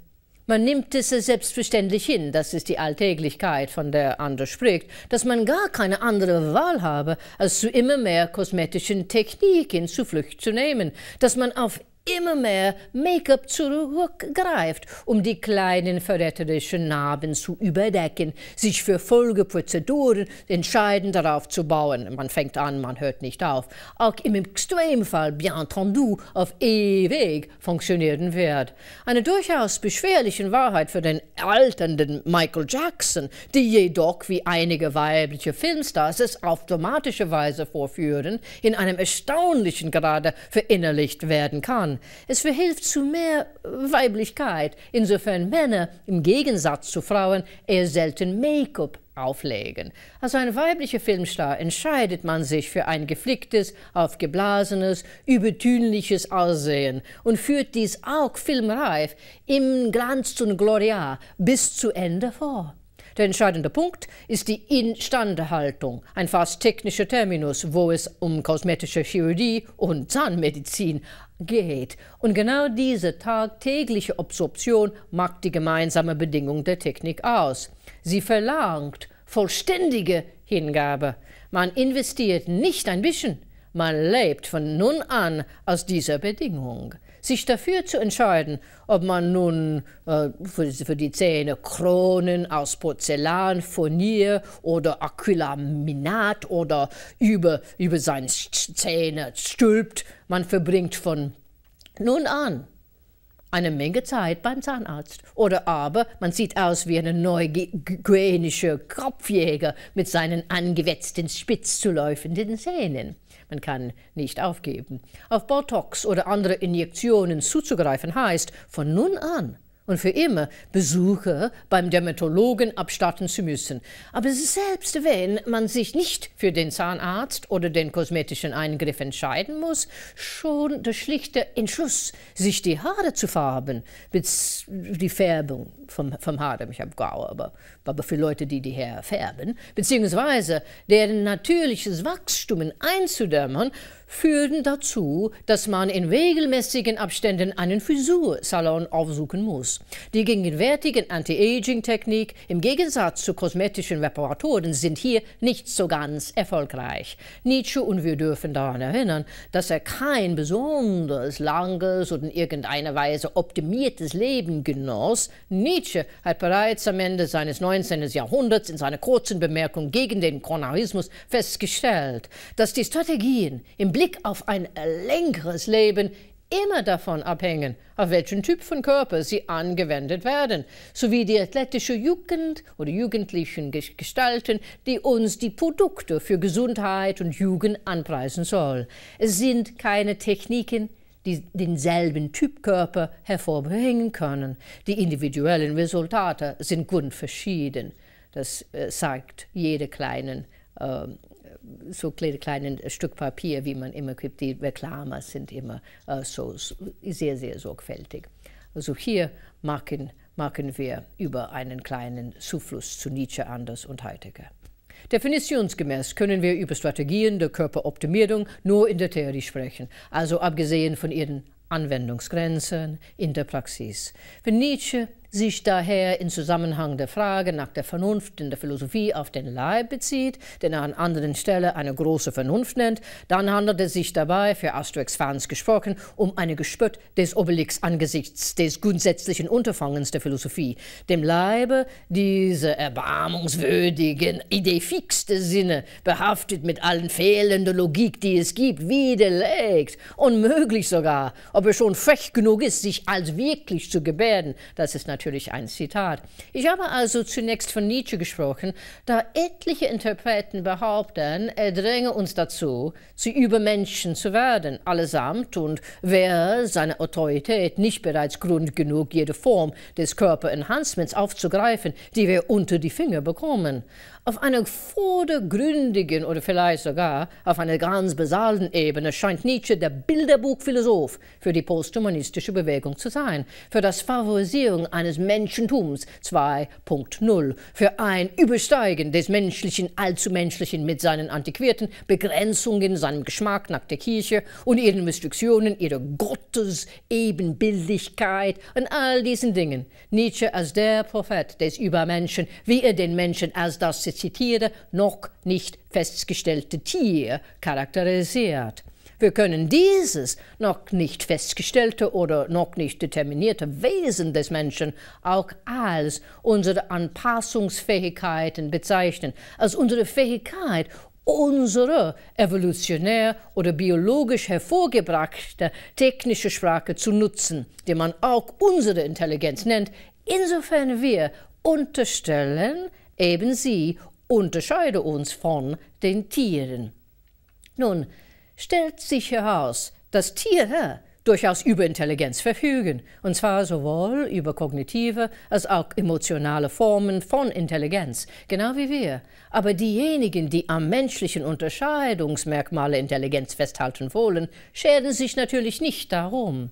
Man nimmt es selbstverständlich hin, das ist die Alltäglichkeit, von der Anders spricht, dass man gar keine andere Wahl habe, als zu immer mehr kosmetischen Techniken zu Zuflucht zu nehmen, dass man auf immer mehr Make-up zurückgreift, um die kleinen verräterischen Narben zu überdecken, sich für Folgeprozeduren entscheidend darauf zu bauen. Man fängt an, man hört nicht auf. Auch im Extremfall, bien entendu, auf ewig funktionieren wird. Eine durchaus beschwerliche Wahrheit für den alternden Michael Jackson, die jedoch, wie einige weibliche Filmstars es auf dramatische Weise vorführen, in einem erstaunlichen Grade verinnerlicht werden kann. Es verhilft zu mehr Weiblichkeit, insofern Männer im Gegensatz zu Frauen eher selten Make-up auflegen. Als ein weiblicher Filmstar entscheidet man sich für ein geflicktes, aufgeblasenes, übertünliches Aussehen und führt dies auch filmreif im Glanz und Gloria bis zu Ende vor. Der entscheidende Punkt ist die Instandhaltung, ein fast technischer Terminus, wo es um kosmetische Chirurgie und Zahnmedizin geht. Und genau diese tagtägliche Absorption macht die gemeinsame Bedingung der Technik aus. Sie verlangt vollständige Hingabe. Man investiert nicht ein bisschen, man lebt von nun an aus dieser Bedingung sich dafür zu entscheiden, ob man nun äh, für, für, die Zähne Kronen aus Porzellan, Furnier oder Aquilaminat oder über, über seine Zähne stülpt. Man verbringt von nun an eine Menge Zeit beim Zahnarzt. Oder aber man sieht aus wie ein neuguinischer Kopfjäger mit seinen angewetzten, spitz zu laufenden Zähnen. Man kann nicht aufgeben. Auf Botox oder andere Injektionen zuzugreifen heißt, von nun an und für immer Besuche beim Dermatologen abstatten zu müssen. Aber selbst wenn man sich nicht für den Zahnarzt oder den kosmetischen Eingriff entscheiden muss, schon der schlichte Entschluss, sich die Haare zu färben, die Färbung vom, vom Hadem, ich habe Gau, aber, aber für Leute, die die Haare färben, beziehungsweise deren natürliches Wachstum einzudämmen, führen dazu, dass man in regelmäßigen Abständen einen Frisursalon aufsuchen muss. Die gegenwärtigen Anti-Aging-Technik im Gegensatz zu kosmetischen Reparatoren sind hier nicht so ganz erfolgreich. Nietzsche und wir dürfen daran erinnern, dass er kein besonders langes oder in irgendeiner Weise optimiertes Leben genoss, nicht Nietzsche hat bereits am Ende seines 19. Jahrhunderts in seiner kurzen Bemerkung gegen den Chronarismus festgestellt, dass die Strategien im Blick auf ein längeres Leben immer davon abhängen, auf welchen Typ von Körper sie angewendet werden, sowie die athletische Jugend oder jugendlichen Gestalten, die uns die Produkte für Gesundheit und Jugend anpreisen soll. Es sind keine Techniken, die denselben Typkörper hervorbringen können. Die individuellen Resultate sind grundverschieden. Das äh, sagt jede kleinen ähm, so kleine, äh, Stück Papier, wie man immer gibt. Die Reklame sind immer äh, so, sehr, sehr sorgfältig. Also hier machen, machen wir über einen kleinen Zufluss zu Nietzsche, Anders und Heidegger. Definitionsgemäß können wir über Strategien der Körperoptimierung nur in der Theorie sprechen, also abgesehen von ihren Anwendungsgrenzen in der Praxis. Für Nietzsche sich daher im Zusammenhang der Frage nach der Vernunft in der Philosophie auf den Leib bezieht, den er an anderen Stellen eine große Vernunft nennt, dann handelt es sich dabei, für Asterix-Fans gesprochen, um eine Gespött des Obelix angesichts des grundsätzlichen Unterfangens der Philosophie, dem Leibe dieser erbarmungswürdigen Idee Sinne, behaftet mit allen fehlenden Logik, die es gibt, widerlegt, unmöglich sogar, ob er schon frech genug ist, sich als wirklich zu gebärden, das ist natürlich natürlich ein Zitat. Ich habe also zunächst von Nietzsche gesprochen, da etliche Interpreten behaupten, er dränge uns dazu, zu Übermenschen zu werden, allesamt, und wäre seine Autorität nicht bereits Grund genug, jede Form des Körperenhancements aufzugreifen, die wir unter die Finger bekommen. Auf einer vordergründigen oder vielleicht sogar auf einer ganz basalen Ebene scheint Nietzsche der Bilderbuchphilosoph für die posthumanistische Bewegung zu sein, für das Favorisieren eines Menschentums 2.0, für ein Übersteigen des menschlichen Allzumenschlichen mit seinen antiquierten Begrenzungen, seinem Geschmack nach der Kirche und ihren Restriktionen, ihrer Gottesebenbildlichkeit und all diesen Dingen. Nietzsche als der Prophet des Übermenschen, wie er den Menschen als das zitiere, noch nicht festgestellte Tier charakterisiert. Wir können dieses noch nicht festgestellte oder noch nicht determinierte Wesen des Menschen auch als unsere Anpassungsfähigkeiten bezeichnen, als unsere Fähigkeit, unsere evolutionär oder biologisch hervorgebrachte technische Sprache zu nutzen, die man auch unsere Intelligenz nennt, insofern wir unterstellen, eben sie unterscheide uns von den Tieren. Nun stellt sich heraus, dass Tiere durchaus über Intelligenz verfügen, und zwar sowohl über kognitive als auch emotionale Formen von Intelligenz, genau wie wir. Aber diejenigen, die am menschlichen Unterscheidungsmerkmale Intelligenz festhalten wollen, schäden sich natürlich nicht darum.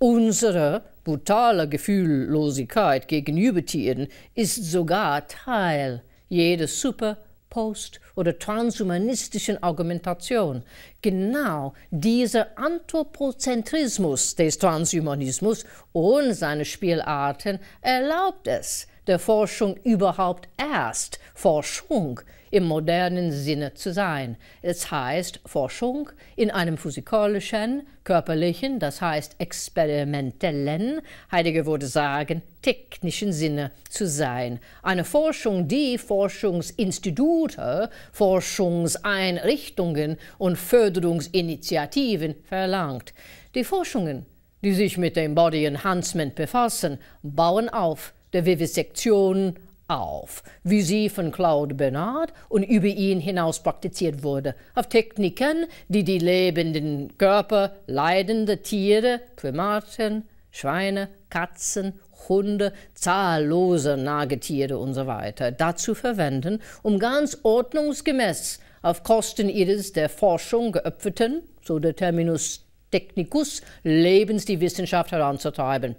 Unsere brutale Gefühllosigkeit gegenüber Tieren ist sogar Teil jede Super, Post oder transhumanistischen Argumentation. Genau dieser Anthropozentrismus des Transhumanismus und seine Spielarten erlaubt es, der Forschung überhaupt erst Forschung im modernen Sinne zu sein. Es heißt Forschung in einem physikalischen, körperlichen, das heißt experimentellen, Heidegger würde sagen, technischen Sinne zu sein. Eine Forschung, die Forschungsinstitute, Forschungseinrichtungen und Förderungsinitiativen verlangt. Die Forschungen, die sich mit dem Body Enhancement befassen, bauen auf der Vivisektion, auf, wie sie von Claude Bernard und über ihn hinaus praktiziert wurde, auf Techniken, die die lebenden Körper leidender Tiere, Primaten, Schweine, Katzen, Hunde, zahllose Nagetiere usw. So weiter, dazu verwenden, um ganz ordnungsgemäß auf Kosten ihres der Forschung geöpferten, so der Terminus technicus, Lebens die Wissenschaft heranzutreiben.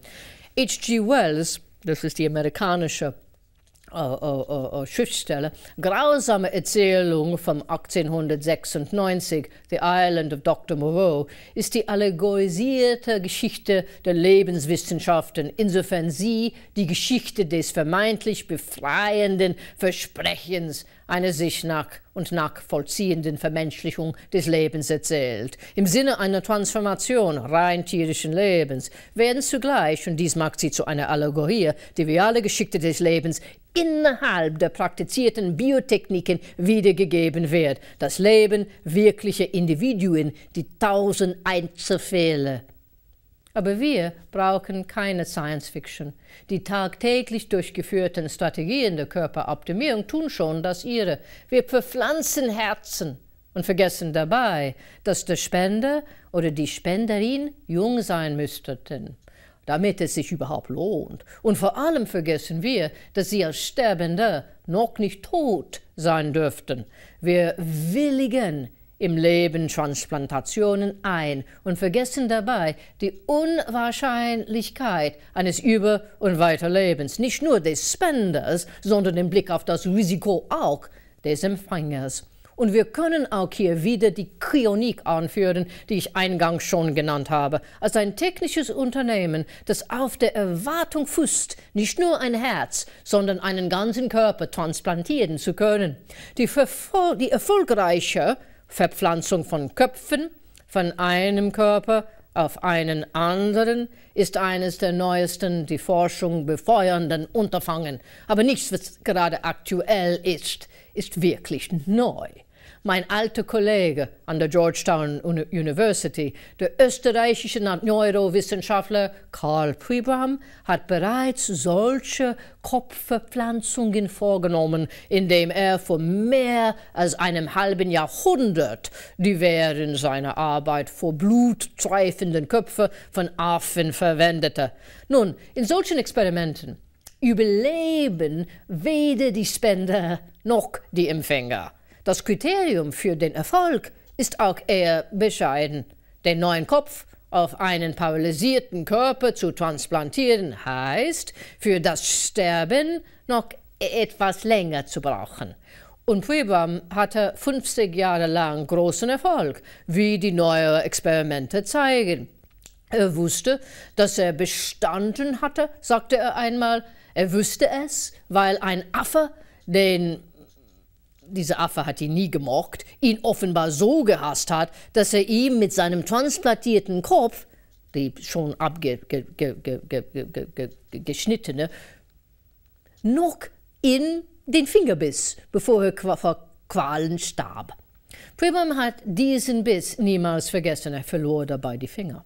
H.G. Wells, das ist die amerikanische äh, äh, äh, Schriftsteller, grausame Erzählung von 1896, The Island of Dr. Moreau, ist die allegorisierte Geschichte der Lebenswissenschaften, insofern sie die Geschichte des vermeintlich befreienden Versprechens einer sich nach und nach vollziehenden Vermenschlichung des Lebens erzählt. Im Sinne einer Transformation rein tierischen Lebens werden zugleich, und dies macht sie zu einer Allegorie, die reale Geschichte des Lebens innerhalb der praktizierten Biotechniken wiedergegeben wird. Das Leben wirklicher Individuen, die tausend Einzelfälle. Aber wir brauchen keine Science Fiction. Die tagtäglich durchgeführten Strategien der Körperoptimierung tun schon das ihre. Wir verpflanzen Herzen und vergessen dabei, dass der Spender oder die Spenderin jung sein müssten damit es sich überhaupt lohnt. Und vor allem vergessen wir, dass sie als Sterbende noch nicht tot sein dürften. Wir willigen im Leben Transplantationen ein und vergessen dabei die Unwahrscheinlichkeit eines Über- und Weiterlebens, nicht nur des Spenders, sondern im Blick auf das Risiko auch des Empfängers. Und wir können auch hier wieder die Krionik anführen, die ich eingangs schon genannt habe, als ein technisches Unternehmen, das auf der Erwartung fußt, nicht nur ein Herz, sondern einen ganzen Körper transplantieren zu können. Die, die erfolgreiche Verpflanzung von Köpfen von einem Körper auf einen anderen ist eines der neuesten, die Forschung befeuernden Unterfangen. Aber nichts, was gerade aktuell ist, ist wirklich neu mein alter Kollege an der Georgetown University, der österreichische Neurowissenschaftler Karl Pribram, hat bereits solche Kopfverpflanzungen vorgenommen, indem er vor mehr als einem halben Jahrhundert die während seiner Arbeit vor bluttreifenden Köpfe von Affen verwendete. Nun, in solchen Experimenten überleben weder die Spender noch die Empfänger. Das Kriterium für den Erfolg ist auch eher bescheiden. Den neuen Kopf auf einen paralysierten Körper zu transplantieren heißt, für das Sterben noch etwas länger zu brauchen. Und Pribram hatte 50 Jahre lang großen Erfolg, wie die neuen Experimente zeigen. Er wusste, dass er bestanden hatte, sagte er einmal. Er wüsste es, weil ein Affe den dieser Affe hat ihn nie gemocht, ihn offenbar so gehasst hat, dass er ihm mit seinem transplantierten Kopf, die schon abgeschnittene, noch in den Finger biss, bevor er vor Qualen starb. Primam hat diesen Biss niemals vergessen, er verlor dabei die Finger.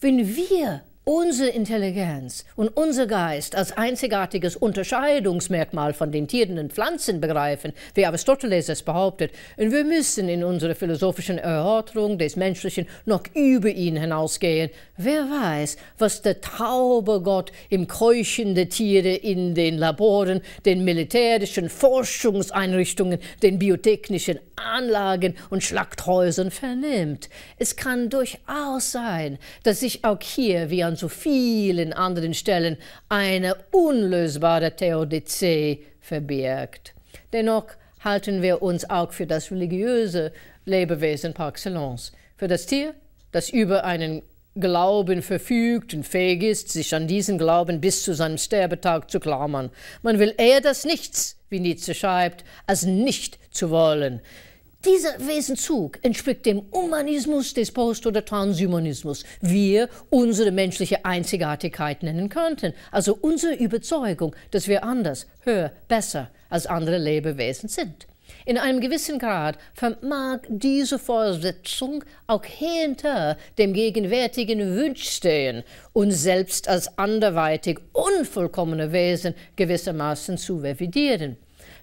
Wenn wir unsere Intelligenz und unser Geist als einzigartiges Unterscheidungsmerkmal von den Tieren und Pflanzen begreifen, wie Aristoteles es behauptet, und wir müssen in unserer philosophischen Erörterung des Menschlichen noch über ihn hinausgehen. Wer weiß, was der taube Gott im Keuchen der Tiere in den Laboren, den militärischen Forschungseinrichtungen, den biotechnischen Anlagen und Schlachthäusern vernimmt. Es kann durchaus sein, dass sich auch hier, wie an so vielen anderen Stellen, eine unlösbare Theodizee verbirgt. Dennoch halten wir uns auch für das religiöse Lebewesen par excellence, für das Tier, das über einen Glauben verfügt und fähig ist, sich an diesen Glauben bis zu seinem Sterbetag zu klammern. Man will eher das Nichts, wie Nietzsche schreibt, als nicht zu wollen. Dieser Wesenzug entspricht dem Humanismus des Post- oder Transhumanismus, wie wir unsere menschliche Einzigartigkeit nennen könnten, also unsere Überzeugung, dass wir anders, höher, besser als andere Lebewesen sind. In einem gewissen Grad vermag diese Vorsetzung auch hinter dem gegenwärtigen Wunsch stehen, uns selbst als anderweitig unvollkommene Wesen gewissermaßen zu revidieren.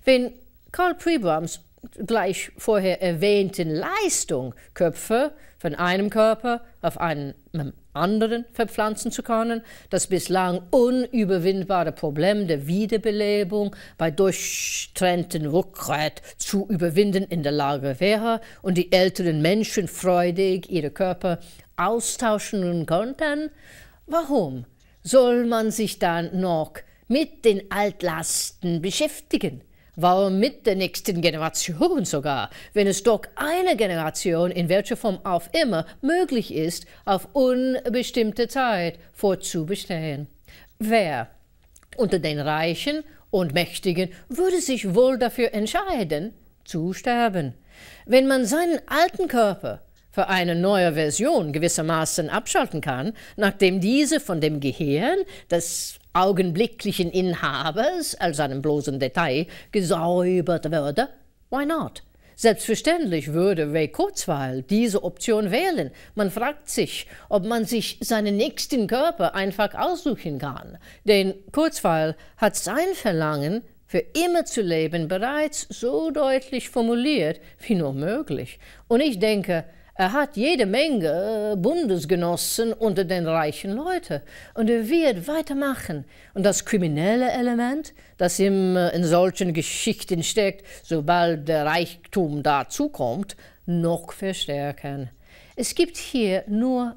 Wenn Karl Prebrams gleich vorher erwähnten Leistung, Köpfe von einem Körper auf einen anderen verpflanzen zu können, das bislang unüberwindbare Problem der Wiederbelebung bei durchtrennten Rückgrat zu überwinden in der Lage wäre und die älteren Menschen freudig ihre Körper austauschen konnten, warum soll man sich dann noch mit den Altlasten beschäftigen? Warum mit der nächsten Generation sogar, wenn es doch eine Generation, in welcher Form auf immer, möglich ist, auf unbestimmte Zeit vorzubestehen? Wer unter den Reichen und Mächtigen würde sich wohl dafür entscheiden, zu sterben? Wenn man seinen alten Körper für eine neue Version gewissermaßen abschalten kann, nachdem diese von dem Gehirn, das augenblicklichen Inhabers als einem bloßen Detail gesäubert würde, why not? Selbstverständlich würde Ray Kurzweil diese Option wählen. Man fragt sich, ob man sich seinen nächsten Körper einfach aussuchen kann. Denn Kurzweil hat sein Verlangen, für immer zu leben, bereits so deutlich formuliert wie nur möglich. Und ich denke, er hat jede Menge äh, Bundesgenossen unter den reichen Leuten und er wird weitermachen. Und das kriminelle Element, das ihm äh, in solchen Geschichten steckt, sobald der Reichtum dazukommt, noch verstärken. Es gibt hier nur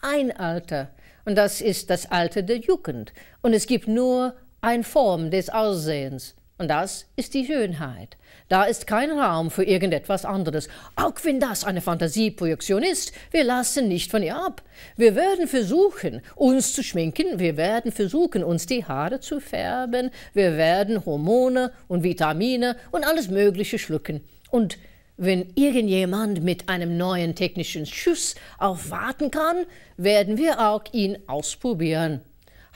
ein Alter und das ist das Alter der Jugend. Und es gibt nur eine Form des Aussehens und das ist die Schönheit. Da ist kein Raum für irgendetwas anderes. Auch wenn das eine Fantasieprojektion ist, wir lassen nicht von ihr ab. Wir werden versuchen, uns zu schminken, wir werden versuchen, uns die Haare zu färben, wir werden Hormone und Vitamine und alles Mögliche schlucken. Und wenn irgendjemand mit einem neuen technischen Schuss aufwarten kann, werden wir auch ihn ausprobieren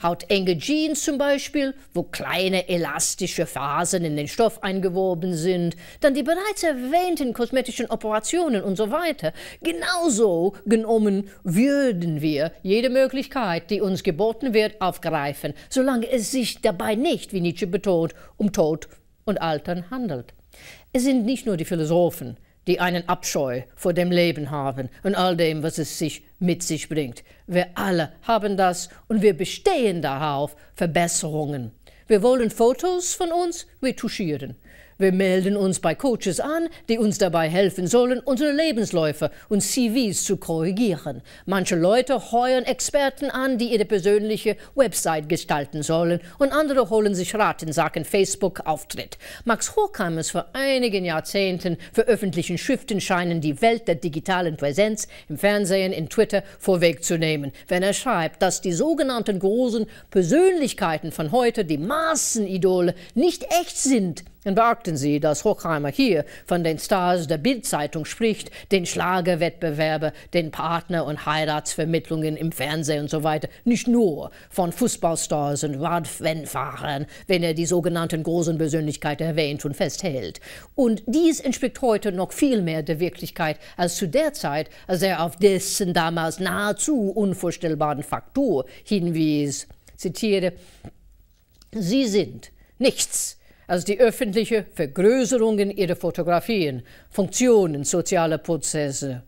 hautenge Jeans zum Beispiel, wo kleine elastische Fasern in den Stoff eingewoben sind, dann die bereits erwähnten kosmetischen Operationen und so weiter. Genauso genommen würden wir jede Möglichkeit, die uns geboten wird, aufgreifen, solange es sich dabei nicht, wie Nietzsche betont, um Tod und Altern handelt. Es sind nicht nur die Philosophen, die einen Abscheu vor dem Leben haben und all dem, was es sich mit sich bringt. Wir alle haben das und wir bestehen darauf Verbesserungen. Wir wollen Fotos von uns, wir tuschieren. Wir melden uns bei Coaches an, die uns dabei helfen sollen, unsere Lebensläufe und CVs zu korrigieren. Manche Leute heuern Experten an, die ihre persönliche Website gestalten sollen und andere holen sich Rat in Sachen Facebook-Auftritt. Max Horkheimers vor einigen Jahrzehnten veröffentlichten Schriften scheinen die Welt der digitalen Präsenz im Fernsehen, in Twitter vorwegzunehmen, wenn er schreibt, dass die sogenannten großen Persönlichkeiten von heute, die Massenidole, nicht echt sind. Und beachten Sie, dass Hochheimer hier von den Stars der Bildzeitung spricht, den Schlagerwettbewerbe, den Partner- und Heiratsvermittlungen im Fernsehen und so weiter, nicht nur von Fußballstars und Radrennfahrern, wenn er die sogenannten großen Persönlichkeiten erwähnt und festhält. Und dies entspricht heute noch viel mehr der Wirklichkeit als zu der Zeit, als er auf dessen damals nahezu unvorstellbaren Faktor hinwies. Zitiere, Sie sind nichts als die öffentliche Vergrößerungen ihrer Fotografien, Funktionen sozialer Prozesse.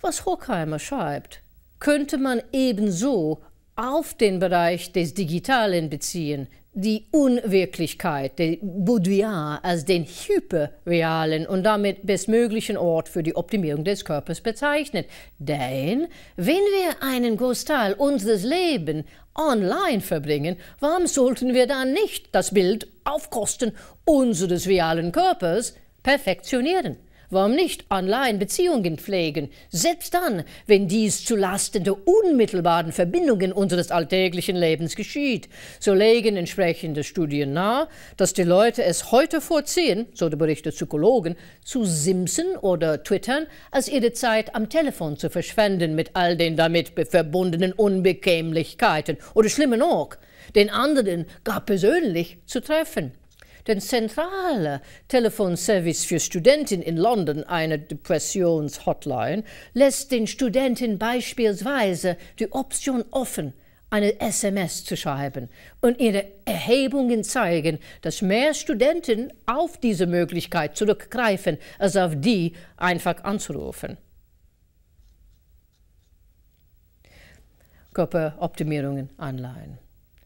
Was Hockheimer schreibt, könnte man ebenso auf den Bereich des Digitalen beziehen, die Unwirklichkeit, der Boudoir als den hyperrealen und damit bestmöglichen Ort für die Optimierung des Körpers bezeichnet. Denn wenn wir einen Großteil unseres Lebens online verbringen, warum sollten wir dann nicht das Bild auf Kosten unseres realen Körpers perfektionieren? Warum nicht online Beziehungen pflegen, selbst dann, wenn dies zulasten der unmittelbaren Verbindungen unseres alltäglichen Lebens geschieht? So legen entsprechende Studien nahe, dass die Leute es heute vorziehen, so der Bericht der Psychologen, zu simsen oder twittern, als ihre Zeit am Telefon zu verschwenden mit all den damit verbundenen Unbequemlichkeiten oder schlimmer noch, den anderen gar persönlich zu treffen den zentralen Telefonservice für Studenten in London, eine Depressionshotline, lässt den Studenten beispielsweise die Option offen, eine SMS zu schreiben. Und ihre Erhebungen zeigen, dass mehr Studenten auf diese Möglichkeit zurückgreifen, als auf die einfach anzurufen. Körperoptimierungen anleihen.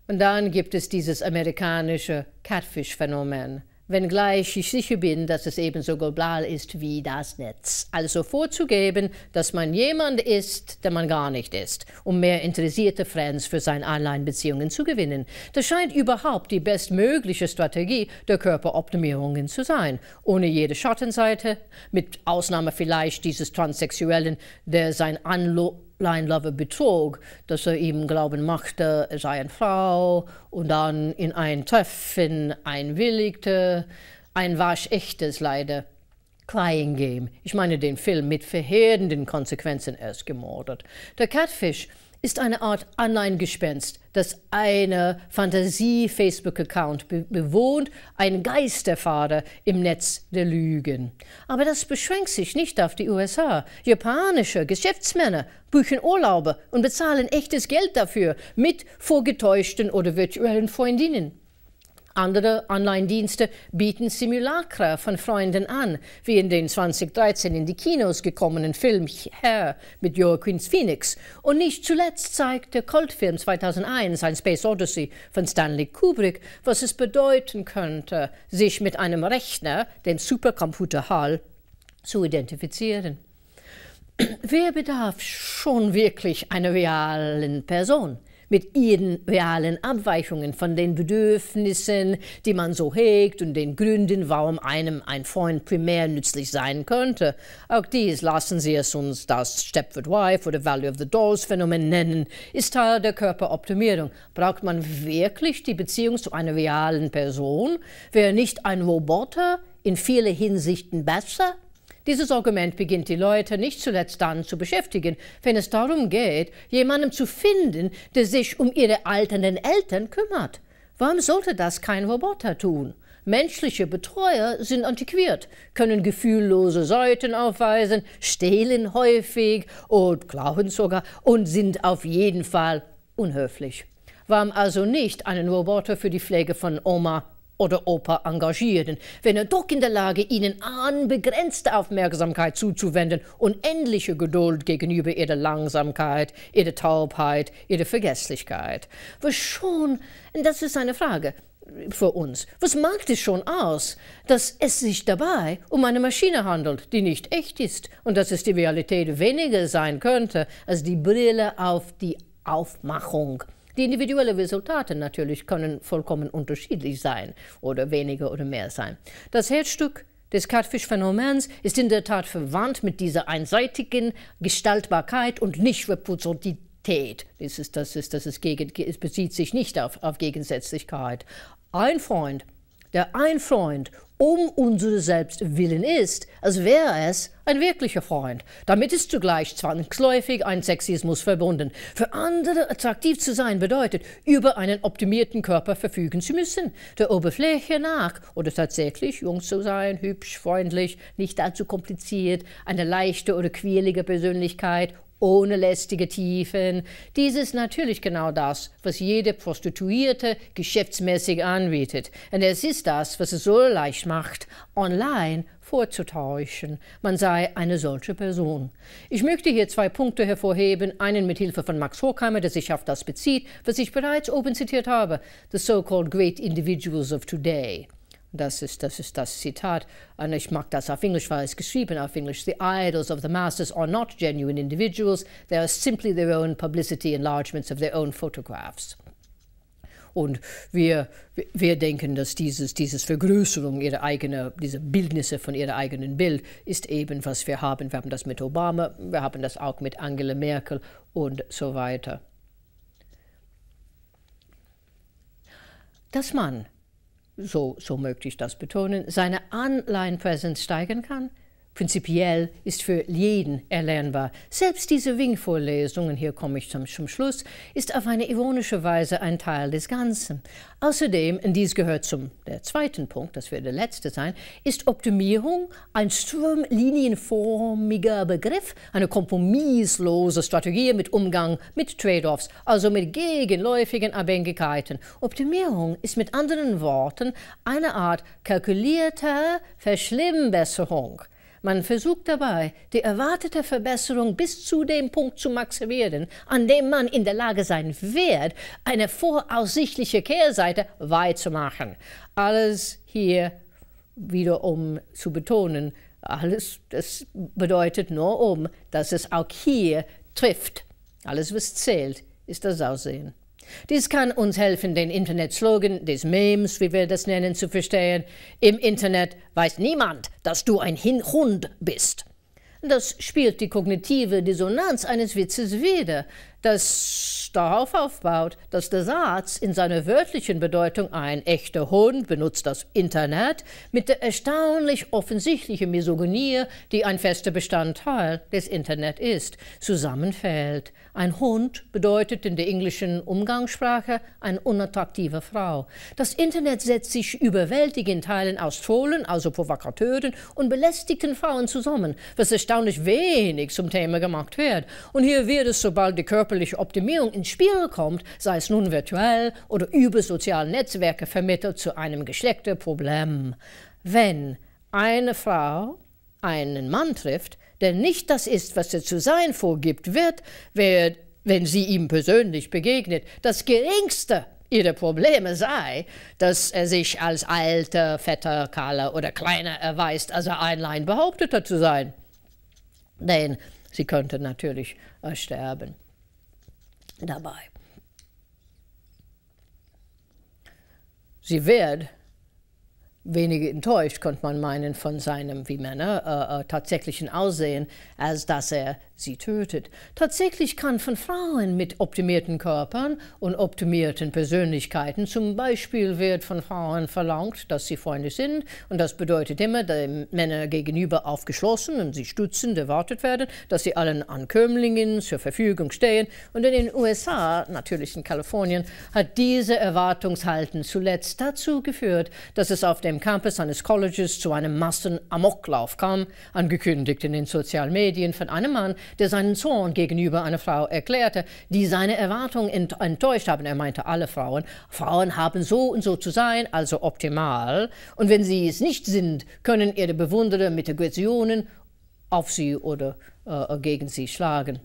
Und dann gibt es dieses amerikanische Catfish-Phänomen. Wenngleich ich sicher bin, dass es ebenso global ist wie das Netz. Also vorzugeben, dass man jemand ist, der man gar nicht ist, um mehr interessierte Friends für seine Online-Beziehungen zu gewinnen. Das scheint überhaupt die bestmögliche Strategie der Körperoptimierungen zu sein. Ohne jede Schattenseite, mit Ausnahme vielleicht dieses Transsexuellen, der sein Anlo Line Lover betrog, dass er ihm glauben machte, er sei eine Frau und dann in ein Treffen einwilligte. Ein waschechtes, leider, Crying Game. Ich meine den Film mit verheerenden Konsequenzen erst gemordet. Der Catfish ist eine Art Online-Gespenst, das eine Fantasie-Facebook-Account be bewohnt, ein Geistervater im Netz der Lügen. Aber das beschränkt sich nicht auf die USA. Japanische Geschäftsmänner buchen Urlaube und bezahlen echtes Geld dafür mit vorgetäuschten oder virtuellen Freundinnen. Andere Online-Dienste bieten Simulacra von Freunden an, wie in den 2013 in die Kinos gekommenen Film Herr mit Joaquin Phoenix. Und nicht zuletzt zeigt der Kultfilm 2001, ein Space Odyssey von Stanley Kubrick, was es bedeuten könnte, sich mit einem Rechner, dem Supercomputer Hall, zu identifizieren. Wer bedarf schon wirklich einer realen Person? mit ihren realen Abweichungen von den Bedürfnissen, die man so hegt und den Gründen, warum einem ein Freund primär nützlich sein könnte. Auch dies, lassen Sie es uns das Stepford Wife oder Value of the Dolls Phänomen nennen, ist Teil der Körperoptimierung. Braucht man wirklich die Beziehung zu einer realen Person? Wäre nicht ein Roboter in vielen Hinsichten besser? Dieses Argument beginnt die Leute nicht zuletzt dann zu beschäftigen, wenn es darum geht, jemanden zu finden, der sich um ihre alternden Eltern kümmert. Warum sollte das kein Roboter tun? Menschliche Betreuer sind antiquiert, können gefühllose Seiten aufweisen, stehlen häufig und klauen sogar und sind auf jeden Fall unhöflich. Warum also nicht einen Roboter für die Pflege von Oma oder Opa engagieren, wenn er doch in der Lage, ihnen unbegrenzte Aufmerksamkeit zuzuwenden, und endliche Geduld gegenüber ihrer Langsamkeit, ihrer Taubheit, ihrer Vergesslichkeit. Was schon, das ist eine Frage für uns, was macht es schon aus, dass es sich dabei um eine Maschine handelt, die nicht echt ist und dass es die Realität weniger sein könnte als die Brille auf die Aufmachung die individuellen Resultate natürlich können vollkommen unterschiedlich sein oder weniger oder mehr sein. Das Herzstück des Catfish-Phänomens ist in der Tat verwandt mit dieser einseitigen Gestaltbarkeit und nicht Repräsentativität. Das ist, das ist, das ist gegen, es bezieht sich nicht auf, auf Gegensätzlichkeit. Ein Freund, der ein Freund um unsere Selbst willen ist, als wäre es ein wirklicher Freund. Damit ist zugleich zwangsläufig ein Sexismus verbunden. Für andere attraktiv zu sein bedeutet, über einen optimierten Körper verfügen zu müssen, der Oberfläche nach oder tatsächlich jung zu sein, hübsch, freundlich, nicht allzu kompliziert, eine leichte oder quirlige Persönlichkeit ohne lästige Tiefen. Dies ist natürlich genau das, was jede Prostituierte geschäftsmäßig anbietet. Und es ist das, was es so leicht macht, online vorzutäuschen, man sei eine solche Person. Ich möchte hier zwei Punkte hervorheben, einen mit Hilfe von Max Horkheimer, der sich auf das bezieht, was ich bereits oben zitiert habe, the so-called great individuals of today. Das ist, das ist das Zitat. Und ich mag das auf Englisch, weil es geschrieben auf Englisch. The idols of the masses are not genuine individuals. They are simply their own publicity enlargements of their own photographs. Und wir, wir denken, dass dieses, dieses Vergrößerung ihrer eigenen, diese Bildnisse von ihrer eigenen Bild ist eben, was wir haben. Wir haben das mit Obama, wir haben das auch mit Angela Merkel und so weiter. Dass man so, so möchte ich das betonen, seine Online-Präsenz steigern kann, Prinzipiell ist für jeden erlernbar. Selbst diese Wing-Vorlesungen, hier komme ich zum, zum Schluss, ist auf eine ironische Weise ein Teil des Ganzen. Außerdem, und dies gehört zum der zweiten Punkt, das wird der letzte sein, ist Optimierung ein strömlinienformiger Begriff, eine kompromisslose Strategie mit Umgang mit Trade-offs, also mit gegenläufigen Abhängigkeiten. Optimierung ist mit anderen Worten eine Art kalkulierter Verschlimmbesserung. Man versucht dabei, die erwartete Verbesserung bis zu dem Punkt zu maximieren, an dem man in der Lage sein wird, eine voraussichtliche Kehrseite wahrzumachen. Alles hier wieder um zu betonen, alles, das bedeutet nur um, dass es auch hier trifft. Alles, was zählt, ist das Aussehen. Dies kann uns helfen, den Internet-Slogan des Memes, wie wir das nennen, zu verstehen. Im Internet weiß niemand, dass du ein Hin Hund bist. Das spielt die kognitive Dissonanz eines Witzes wider das darauf aufbaut, dass der Satz in seiner wörtlichen Bedeutung ein echter Hund benutzt das Internet mit der erstaunlich offensichtlichen Misogynie, die ein fester Bestandteil des Internet ist, zusammenfällt. Ein Hund bedeutet in der englischen Umgangssprache eine unattraktive Frau. Das Internet setzt sich überwältigend Teilen aus Trollen, also Provokateuren und belästigten Frauen zusammen, was erstaunlich wenig zum Thema gemacht wird. Und hier wird es, sobald die Körper berufliche Optimierung ins Spiel kommt, sei es nun virtuell oder über soziale Netzwerke vermittelt zu einem geschleckten Problem. Wenn eine Frau einen Mann trifft, der nicht das ist, was er zu sein vorgibt, wird, wer, wenn sie ihm persönlich begegnet, das geringste ihrer Probleme sei, dass er sich als alter, fetter, kahler oder kleiner erweist, als er einlein behauptet zu sein. Denn sie könnte natürlich äh, sterben. dabei. Sie wird wenige enttäuscht, könnte man meinen, von seinem, wie Männer, äh, äh, tatsächlichen Aussehen, als dass er sie tötet. Tatsächlich kann von Frauen mit optimierten Körpern und optimierten Persönlichkeiten, zum Beispiel wird von Frauen verlangt, dass sie Freunde sind und das bedeutet immer, dass Männer gegenüber aufgeschlossen und sie stützend erwartet werden, dass sie allen Ankömmlingen zur Verfügung stehen und in den USA, natürlich in Kalifornien, hat diese Erwartungshaltung zuletzt dazu geführt, dass es auf dem dem Campus eines Colleges zu einem Massen-Amoklauf kam, angekündigt in den sozialen Medien von einem Mann, der seinen Zorn gegenüber einer Frau erklärte, die seine Erwartungen enttäuscht haben. Er meinte alle Frauen. Frauen haben so und so zu sein, also optimal. Und wenn sie es nicht sind, können ihre Bewunderer mit Aggressionen auf sie oder äh, gegen sie schlagen.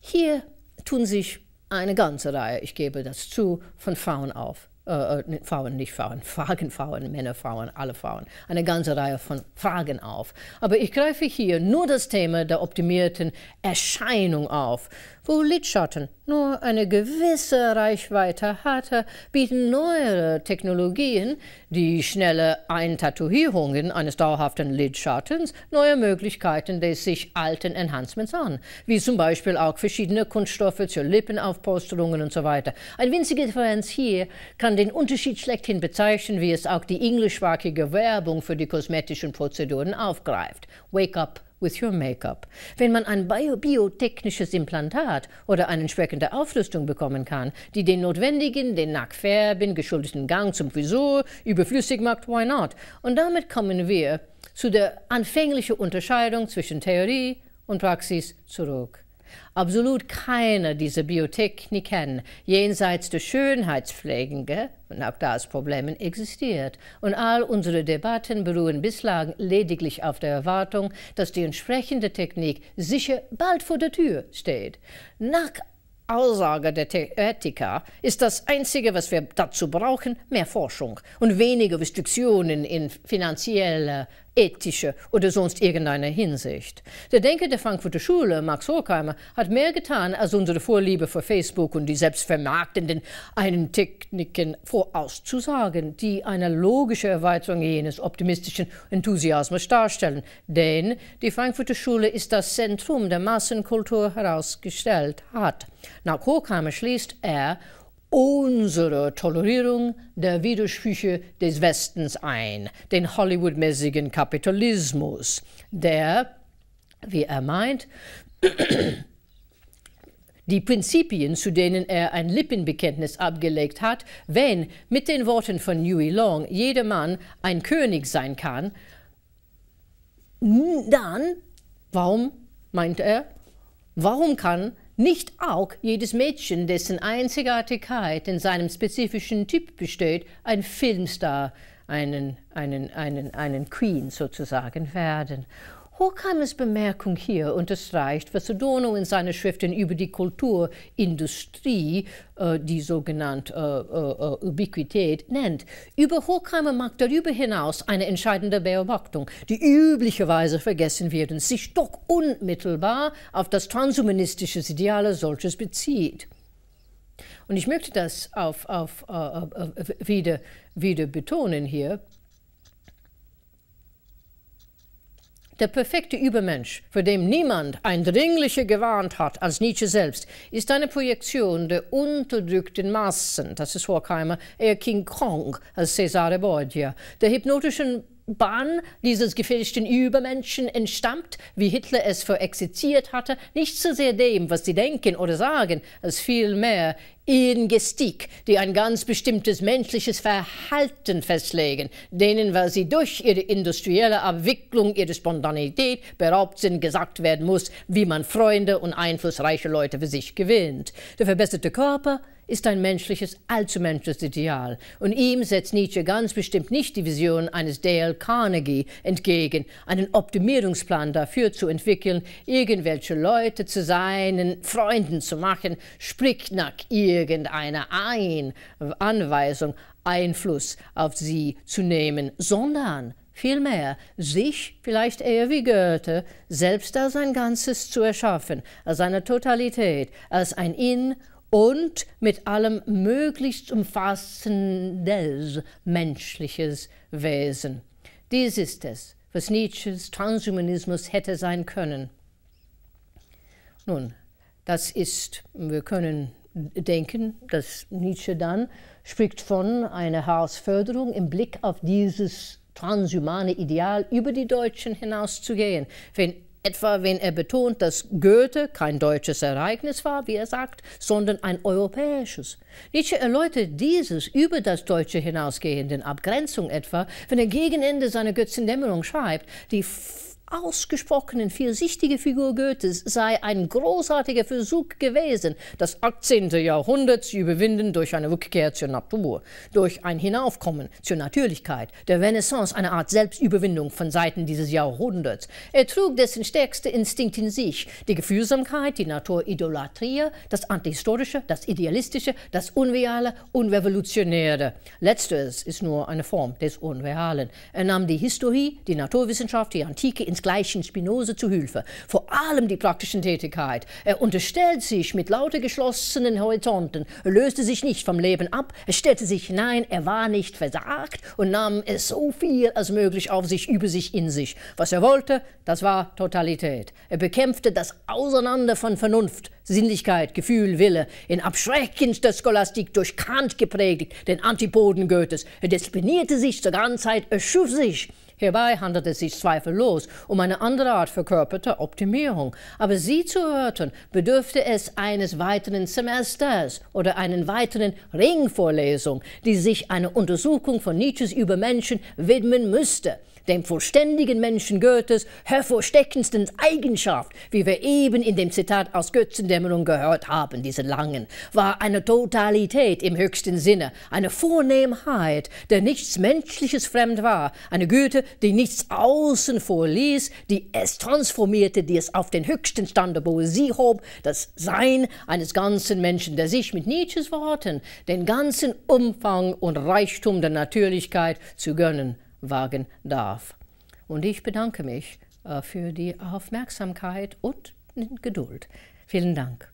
Hier tun sich eine ganze Reihe, ich gebe das zu, von Frauen auf äh, äh ne, Frauen, nicht Frauen, [LAUGHS] fragen Frauen, Männer, Frauen, alle Frauen, eine ganze Reihe von Fragen auf. Aber ich greife hier nur das Thema der optimierten Erscheinung auf, wo Lidschatten nur eine gewisse Reichweite hatte, bieten neuere Technologien, die schnelle Eintatuierungen eines dauerhaften Lidschattens, neue Möglichkeiten des sich alten Enhancements an, wie zum Beispiel auch verschiedene Kunststoffe zur Lippenaufpolsterungen und so weiter. Eine winzige Differenz hier kann kann den Unterschied schlechthin bezeichnen, wie es auch die englischsprachige Werbung für die kosmetischen Prozeduren aufgreift. Wake up with your makeup. Wenn man ein bio biotechnisches Implantat oder eine entsprechende Aufrüstung bekommen kann, die den notwendigen, den Nackfärben geschuldeten Gang zum Frisur überflüssig macht, why not? Und damit kommen wir zu der anfänglichen Unterscheidung zwischen Theorie und Praxis zurück. Absolut keiner dieser Biotechniken jenseits der Schönheitspflege, und auch das Problem existiert. Und all unsere Debatten beruhen bislang lediglich auf der Erwartung, dass die entsprechende Technik sicher bald vor der Tür steht. Nach Aussage der Theoretiker ist das Einzige, was wir dazu brauchen, mehr Forschung und weniger Restriktionen in finanzieller ethische oder sonst irgendeiner Hinsicht. Der Denker der Frankfurter Schule, Max Horkheimer, hat mehr getan, als unsere Vorliebe für Facebook und die selbstvermarktenden einen Techniken vorauszusagen, die eine logische Erweiterung jenes optimistischen Enthusiasmus darstellen. Denn die Frankfurter Schule ist das Zentrum der Massenkultur herausgestellt hat. Nach Horkheimer schließt er, unsere Tolerierung der Widersprüche des Westens ein, den Hollywood-mäßigen Kapitalismus, der, wie er meint, [CLEARS THROAT] die Prinzipien, zu denen er ein Lippenbekenntnis abgelegt hat, wenn mit den Worten von Huey Long jedermann ein König sein kann, dann, warum meint er, warum kann nicht auch jedes Mädchen, dessen Einzigartigkeit in seinem spezifischen Typ besteht, ein Filmstar, einen, einen, einen, einen Queen sozusagen werden. Horkheimes Bemerkung hier unterstreicht, was Adorno in seiner Schriften über die Kulturindustrie, äh, die sogenannte äh, äh, äh, Ubiquität, nennt. Über Horkheimer mag darüber hinaus eine entscheidende Beobachtung, die üblicherweise vergessen wird und sich doch unmittelbar auf das transhumanistische Ideal solches bezieht. Und ich möchte das auf, auf, äh, äh, wieder, wieder betonen hier. Der perfekte Übermensch, vor dem niemand eindringlicher gewarnt hat als Nietzsche selbst, ist eine Projektion der unterdrückten Massen, das ist Horkheimer, eher King Kong als Cesare Borgia, der hypnotischen Bahn dieses gefälschten Übermenschen entstammt, wie Hitler es verexerziert hatte, nicht so sehr dem, was sie denken oder sagen, als vielmehr ihren Gestik, die ein ganz bestimmtes menschliches Verhalten festlegen, denen, weil sie durch ihre industrielle Abwicklung, ihre Spontanität beraubt sind, gesagt werden muss, wie man Freunde und einflussreiche Leute für sich gewinnt. Der verbesserte Körper, ist ein menschliches, allzu menschliches Ideal. Und ihm setzt Nietzsche ganz bestimmt nicht die Vision eines Dale Carnegie entgegen, einen Optimierungsplan dafür zu entwickeln, irgendwelche Leute zu seinen Freunden zu machen, sprich nach irgendeiner ein Anweisung Einfluss auf sie zu nehmen, sondern vielmehr sich, vielleicht eher wie Goethe, selbst als ein Ganzes zu erschaffen, als eine Totalität, als ein In- und mit allem möglichst umfassendes menschliches Wesen. Dies ist es, was Nietzsches Transhumanismus hätte sein können. Nun, das ist, wir können denken, dass Nietzsche dann spricht von einer Herausforderung im Blick auf dieses transhumane Ideal über die Deutschen hinauszugehen. Wenn etwa wenn er betont, dass Goethe kein deutsches Ereignis war, wie er sagt, sondern ein europäisches. Nietzsche erläutert dieses über das Deutsche hinausgehenden Abgrenzung etwa, wenn er gegen Ende seiner Götzendämmerung schreibt, die ausgesprochenen viersichtige Figur Goethes sei ein großartiger Versuch gewesen, das 18. Jahrhundert zu überwinden durch eine Rückkehr zur Natur, durch ein Hinaufkommen zur Natürlichkeit, der Renaissance eine Art Selbstüberwindung von Seiten dieses Jahrhunderts. Er trug dessen stärkste Instinkt in sich, die Gefühlsamkeit, die Naturidolatrie, das Antihistorische, das Idealistische, das Unreale, Unrevolutionäre. Letzteres ist nur eine Form des Unrealen. Er nahm die Historie, die Naturwissenschaft, die Antike ins gleichen Spinoza zu Hilfe, vor allem die praktischen Tätigkeit. Er unterstellt sich mit lauter geschlossenen Horizonten, er löste sich nicht vom Leben ab, er stellte sich hinein, er war nicht versagt und nahm es so viel als möglich auf sich, über sich, in sich. Was er wollte, das war Totalität. Er bekämpfte das Auseinander von Vernunft, Sinnlichkeit, Gefühl, Wille, in abschreckendster Scholastik durch Kant geprägt, den Antipoden Goethes. Er disziplinierte sich zur ganzen Zeit, er schuf sich. Hierbei handelt es sich zweifellos um eine andere Art verkörperter Optimierung. Aber sie zu erörtern, bedürfte es eines weiteren Semesters oder einer weiteren Ringvorlesung, die sich einer Untersuchung von Nietzsches über Menschen widmen müsste dem vollständigen Menschen Goethes hervorsteckendsten Eigenschaft, wie wir eben in dem Zitat aus Götzendämmerung gehört haben, diese langen, war eine Totalität im höchsten Sinne, eine Vornehmheit, der nichts Menschliches fremd war, eine Güte, die nichts außen vorließ, die es transformierte, die es auf den höchsten Stand der Poesie hob, das Sein eines ganzen Menschen, der sich mit Nietzsches Worten den ganzen Umfang und Reichtum der Natürlichkeit zu gönnen wagen darf. Und ich bedanke mich äh, für die Aufmerksamkeit und Geduld. Vielen Dank.